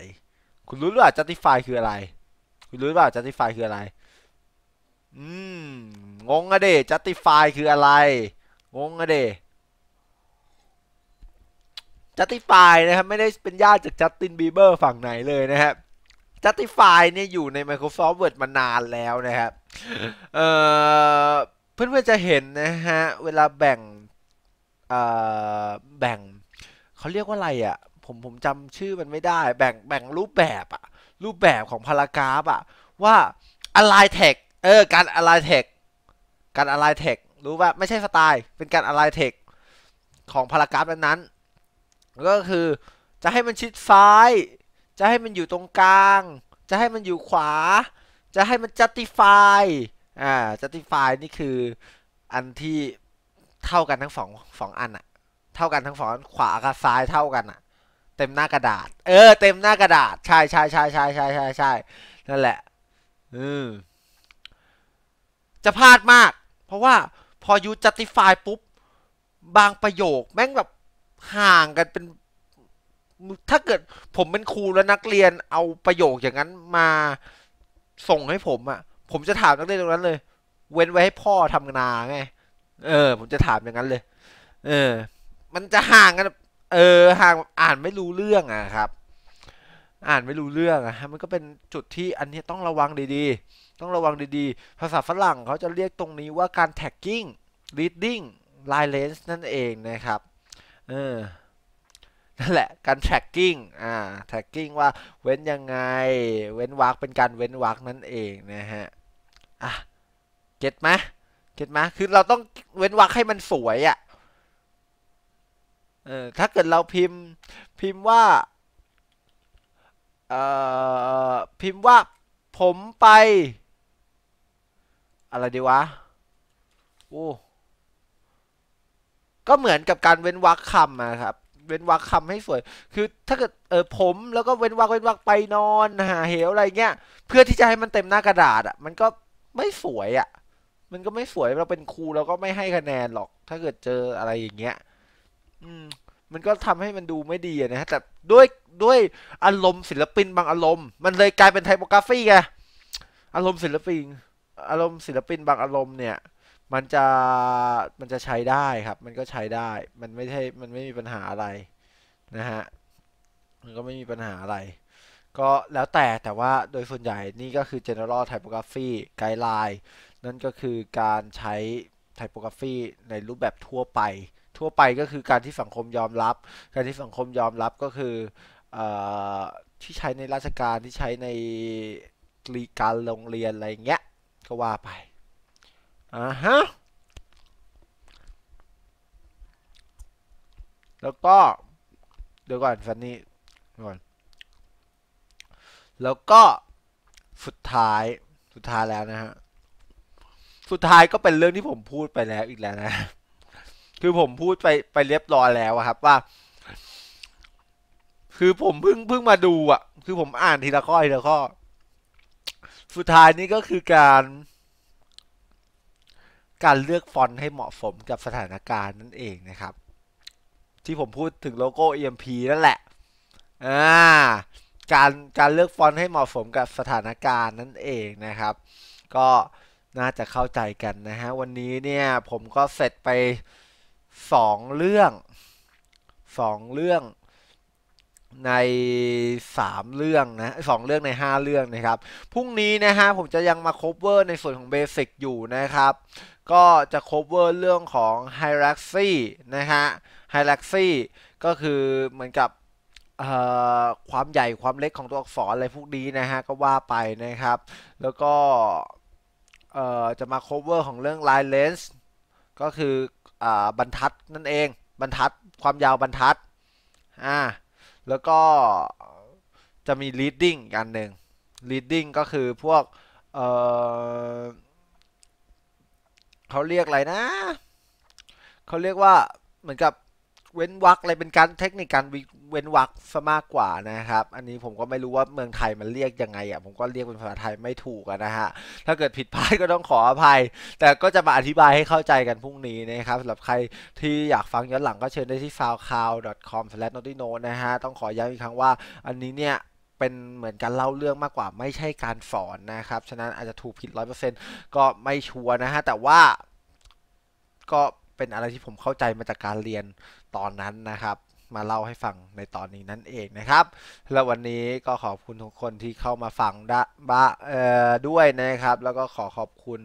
คุณรู้หรือเปล่า justify คืออะไร คุณรู้หรือเปล่า justify คืออะไร อืมงงอะเด justify คืออะไร งงอะเด justify นะครับไม่ได้เป็นญาติจากจัสตินบีเบอร์ฝั่งไหนเลยนะครับ justify เนี่ยอยู่ใน Microsoft Word มานานแล้วนะครับเอ่อเพื่อนๆ จะเห็นนะฮะ เวลาแบ่งเอ่อแบ่ง เขาเรียกว่าอะไรอะ่ะผมผมจำชื่อมันไม่ได้ แบ่งแบ่งรูปแบบอะรูปแบบของพารากราฟอะว่าอะไรเทคเออ การอะไรเทคการอะไรเทครู้ว่าไม่ใช่สไตล์ เป็นการอะไรเทคของพารากราฟนั้นนั้นก็คือจะให้มันชิดซ้ายจะให้มันอยู่ตรงกลาง จะให้มันอยู่ขวา จะให้มันัตติฟายอ่าัตติฟายนี่คืออันที่เท่ากันทั้งสองสองอันอะเท่ากันทั้งสองขวากับซ้ายเท่ากันอะเต็มหน้ากระดาษ เออเต็มหน้ากระดาษ ใช่ใช่ใช่ใช่ใช่ใช่ใช่นั่นแหละ อืมจะพลาดมาก เพราะว่าพอยูจัติฟายปุ๊บ บางประโยคแม่งแบบห่างกันเป็น ถ้าเกิดผมเป็นครูและนักเรียนเอาประโยคอย่างนั้นมาส่งให้ผมอะะผมจะถามนักเรียนตรงนั้นเลย เว้นไว้ให้พ่อทำนาไง เออ ผมจะถามอย่างนั้นเลย เออ มันจะห่างกันเออหากอ่านไม่รู้เรื่องอะครับ อ่านไม่รู้เรื่องอะมันก็เป็นจุดที่อันนี้ต้องระวังดีๆ ต้องระวังดีๆ ภาษาฝรั่งเขาจะเรียกตรงนี้ว่าการแท็กกิ้งีดดิ้ง ไลเลนส์นั่นเองนะครับ เออ นั่นแหละ การ tracking อ่า tracking ว่าเว้นยังไง เว้นวักเป็นการเว้นวักนั่นเองนะฮะ อ่ะเก็ตไหมเก็ตไหม คือเราต้องเว้นวักให้มันสวยอะ่ะเออถ้าเกิดเราพิมพ์พิมพ์ว่าเอ่อพิมพ์ว่า ผมไปอะไรดีวะโอ้ก็เหมือนกับการเว้นวรรคคำนะครับ เว้นวรรคคำให้สวย คือ ถ้าเกิดเออผม แล้วก็เว้นวรรคเว้นวรรคไปนอนหาเหวอะไรเงี้ยเพื่อที่จะให้มันเต็มหน้ากระดาษ อ่ะ มันก็ไม่สวยอ่ะ มันก็ไม่สวยเราเป็นครูเราก็ไม่ให้คะแนนหรอก ถ้าเกิดเจออะไรอย่างเงี้ยืมมันก็ทำให้มันดูไม่ดีนะฮะแต่ด้วยด้วยอารมณ์ศิลปินบางอารมณ์มันเลยกลายเป็นไทโปกราฟีไงอารมณ์ศิลปินอารมณ์ศิลปินบางอารมณ์เนี่ย มันจะมันจะใช้ได้ครับ มันก็ใช้ได้ มันไม่ใช่มันไม่มีปัญหาอะไรนะฮะมันก็ไม่มีปัญหาอะไร ก็แล้วแต่แต่ว่าโดยส่วนใหญ่นี่ก็คือ general typography guideline นั่นก็คือการใช้ typography ในรูปแบบทั่วไปทั่วไปก็คือการที่สังคมยอมรับ การที่สังคมยอมรับก็คืออที่ใช้ในราชการที่ใช้ในการโรงเรียนอะไรเงี้ย ก็ว่าไปอ่าฮะแล้วก็เดี๋ยวก่อนฟันนี่ก่อนแล้วก็สุดท้ายสุดท้ายแล้วนะฮะ สุดท้ายก็เป็นเรื่องที่ผมพูดไปแล้วอีกแล้วนะคือผมพูดไป ไปเรียบร้อยแล้วครับว่า คือผมเพิ่งเพิ่งมาดู อ่ะคือผมอ่านทีละข้อทีละข้อ สุดท้ายนี้ก็คือการ การเลือกฟอนต์ให้เหมาะสมกับสถานการณ์นั่นเองนะครับ ที่ผมพูดถึงโลโก้ EMP นั่นแหละ อ่าการ การเลือกฟอนต์ให้เหมาะสมกับสถานการณ์นั่นเองนะครับ ก็น่าจะเข้าใจกันนะฮะวันนี้เนี่ยผมก็เสร็จไปสองเรื่องสองเรื่อง ในสามเรื่องนะสองเรื่องในห้าเรื่องนะครับ พรุ่งนี้นะฮะผมจะยังมาคเวอร์ ในส่วนของเบสิกอยู่นะครับ ก็จะคเวอร์ เรื่องของ h i r a ี y นะฮะ h i r a ี y ก็คือเหมือนกับความใหญ่ความเล็กของตัวอักษรอะไรพวกนี้นะฮะก็ว่าไปนะครับ แล้วก็จะมาคเวอร์ ของเรื่อง line l e n ส์ก็คือบรรทัด นั่นเองบรรทัดความยาวบรรทัด อ่า แล้วก็ จะมี reading อกันหนึ่ง reading ก็คือพวกเเขาเรียก อะไร นะ เขาเรียกว่าเหมือนกับเว้นวักอะไรเป็นการเทคนิคการเว้นวักซะมากกว่านะครับ อันนี้ผมก็ไม่รู้ว่าเมืองไทยมันเรียกยังไงอ่ะผมก็เรียกเป็นภาษาไทยไม่ถูกนะฮะ ถ้าเกิดผิดพลาดก็ต้องขออภัย แต่ก็จะมาอธิบายให้เข้าใจกันพรุ่งนี้นะครับสำหรับใครที่อยากฟังย้อนหลังก็เชิญได้ที่ f o u l c l o u d c o m n o t i n o นะฮะต้องขอย้ำอีกครั้งว่า อันนี้เนี่ยเป็นเหมือนการเล่าเรื่องมากกว่าไม่ใช่การสอนนะครับฉะนั้นอาจจะถูกผิดร้อยเปอร์เซ็นต์ก็ไม่ชัวร์นะฮะแต่ว่า ก็เป็นอะไรที่ผมเข้าใจมาจากการเรียนตอนนั้นนะครับมาเล่าให้ฟังในตอนนี้นั่นเองนะครับ แล้ววันนี้ก็ขอบคุณทุกคนที่เข้ามาฟังดะบะด้วยนะครับ แล้วก็ขอขอบคุณ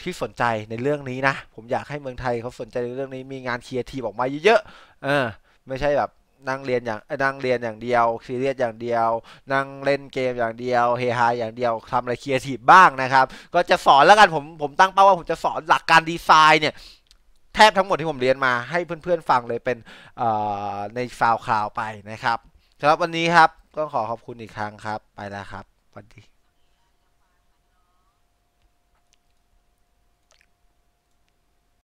ที่สนใจในเรื่องนี้นะผมอยากให้เมืองไทยเขาสนใจในเรื่องนี้มีงานเคียร์ทีออกมาเยอะๆเออ ไม่ใช่แบบนั่งเรียนอย่างนั่งเรียนอย่างเดียวซีเรียสอย่างเดียว นั่งเล่นเกมอย่างเดียวเฮฮาอย่างเดียวทำอะไรเคียร์ทีบ้างนะครับ ก็จะสอนแล้วกันผมผมตั้งเป้าว่าผมจะสอนหลักการดีไซน์เนี่ยแทบทั้งหมดที่ผมเรียนมาให้เพื่อนๆ ฟังเลยเป็นในฟาวคลาวไปนะครับสำหรับวันนี้ครับ ก็ขอขอบคุณอีกครั้งครับไปแล้วครับสวัสดี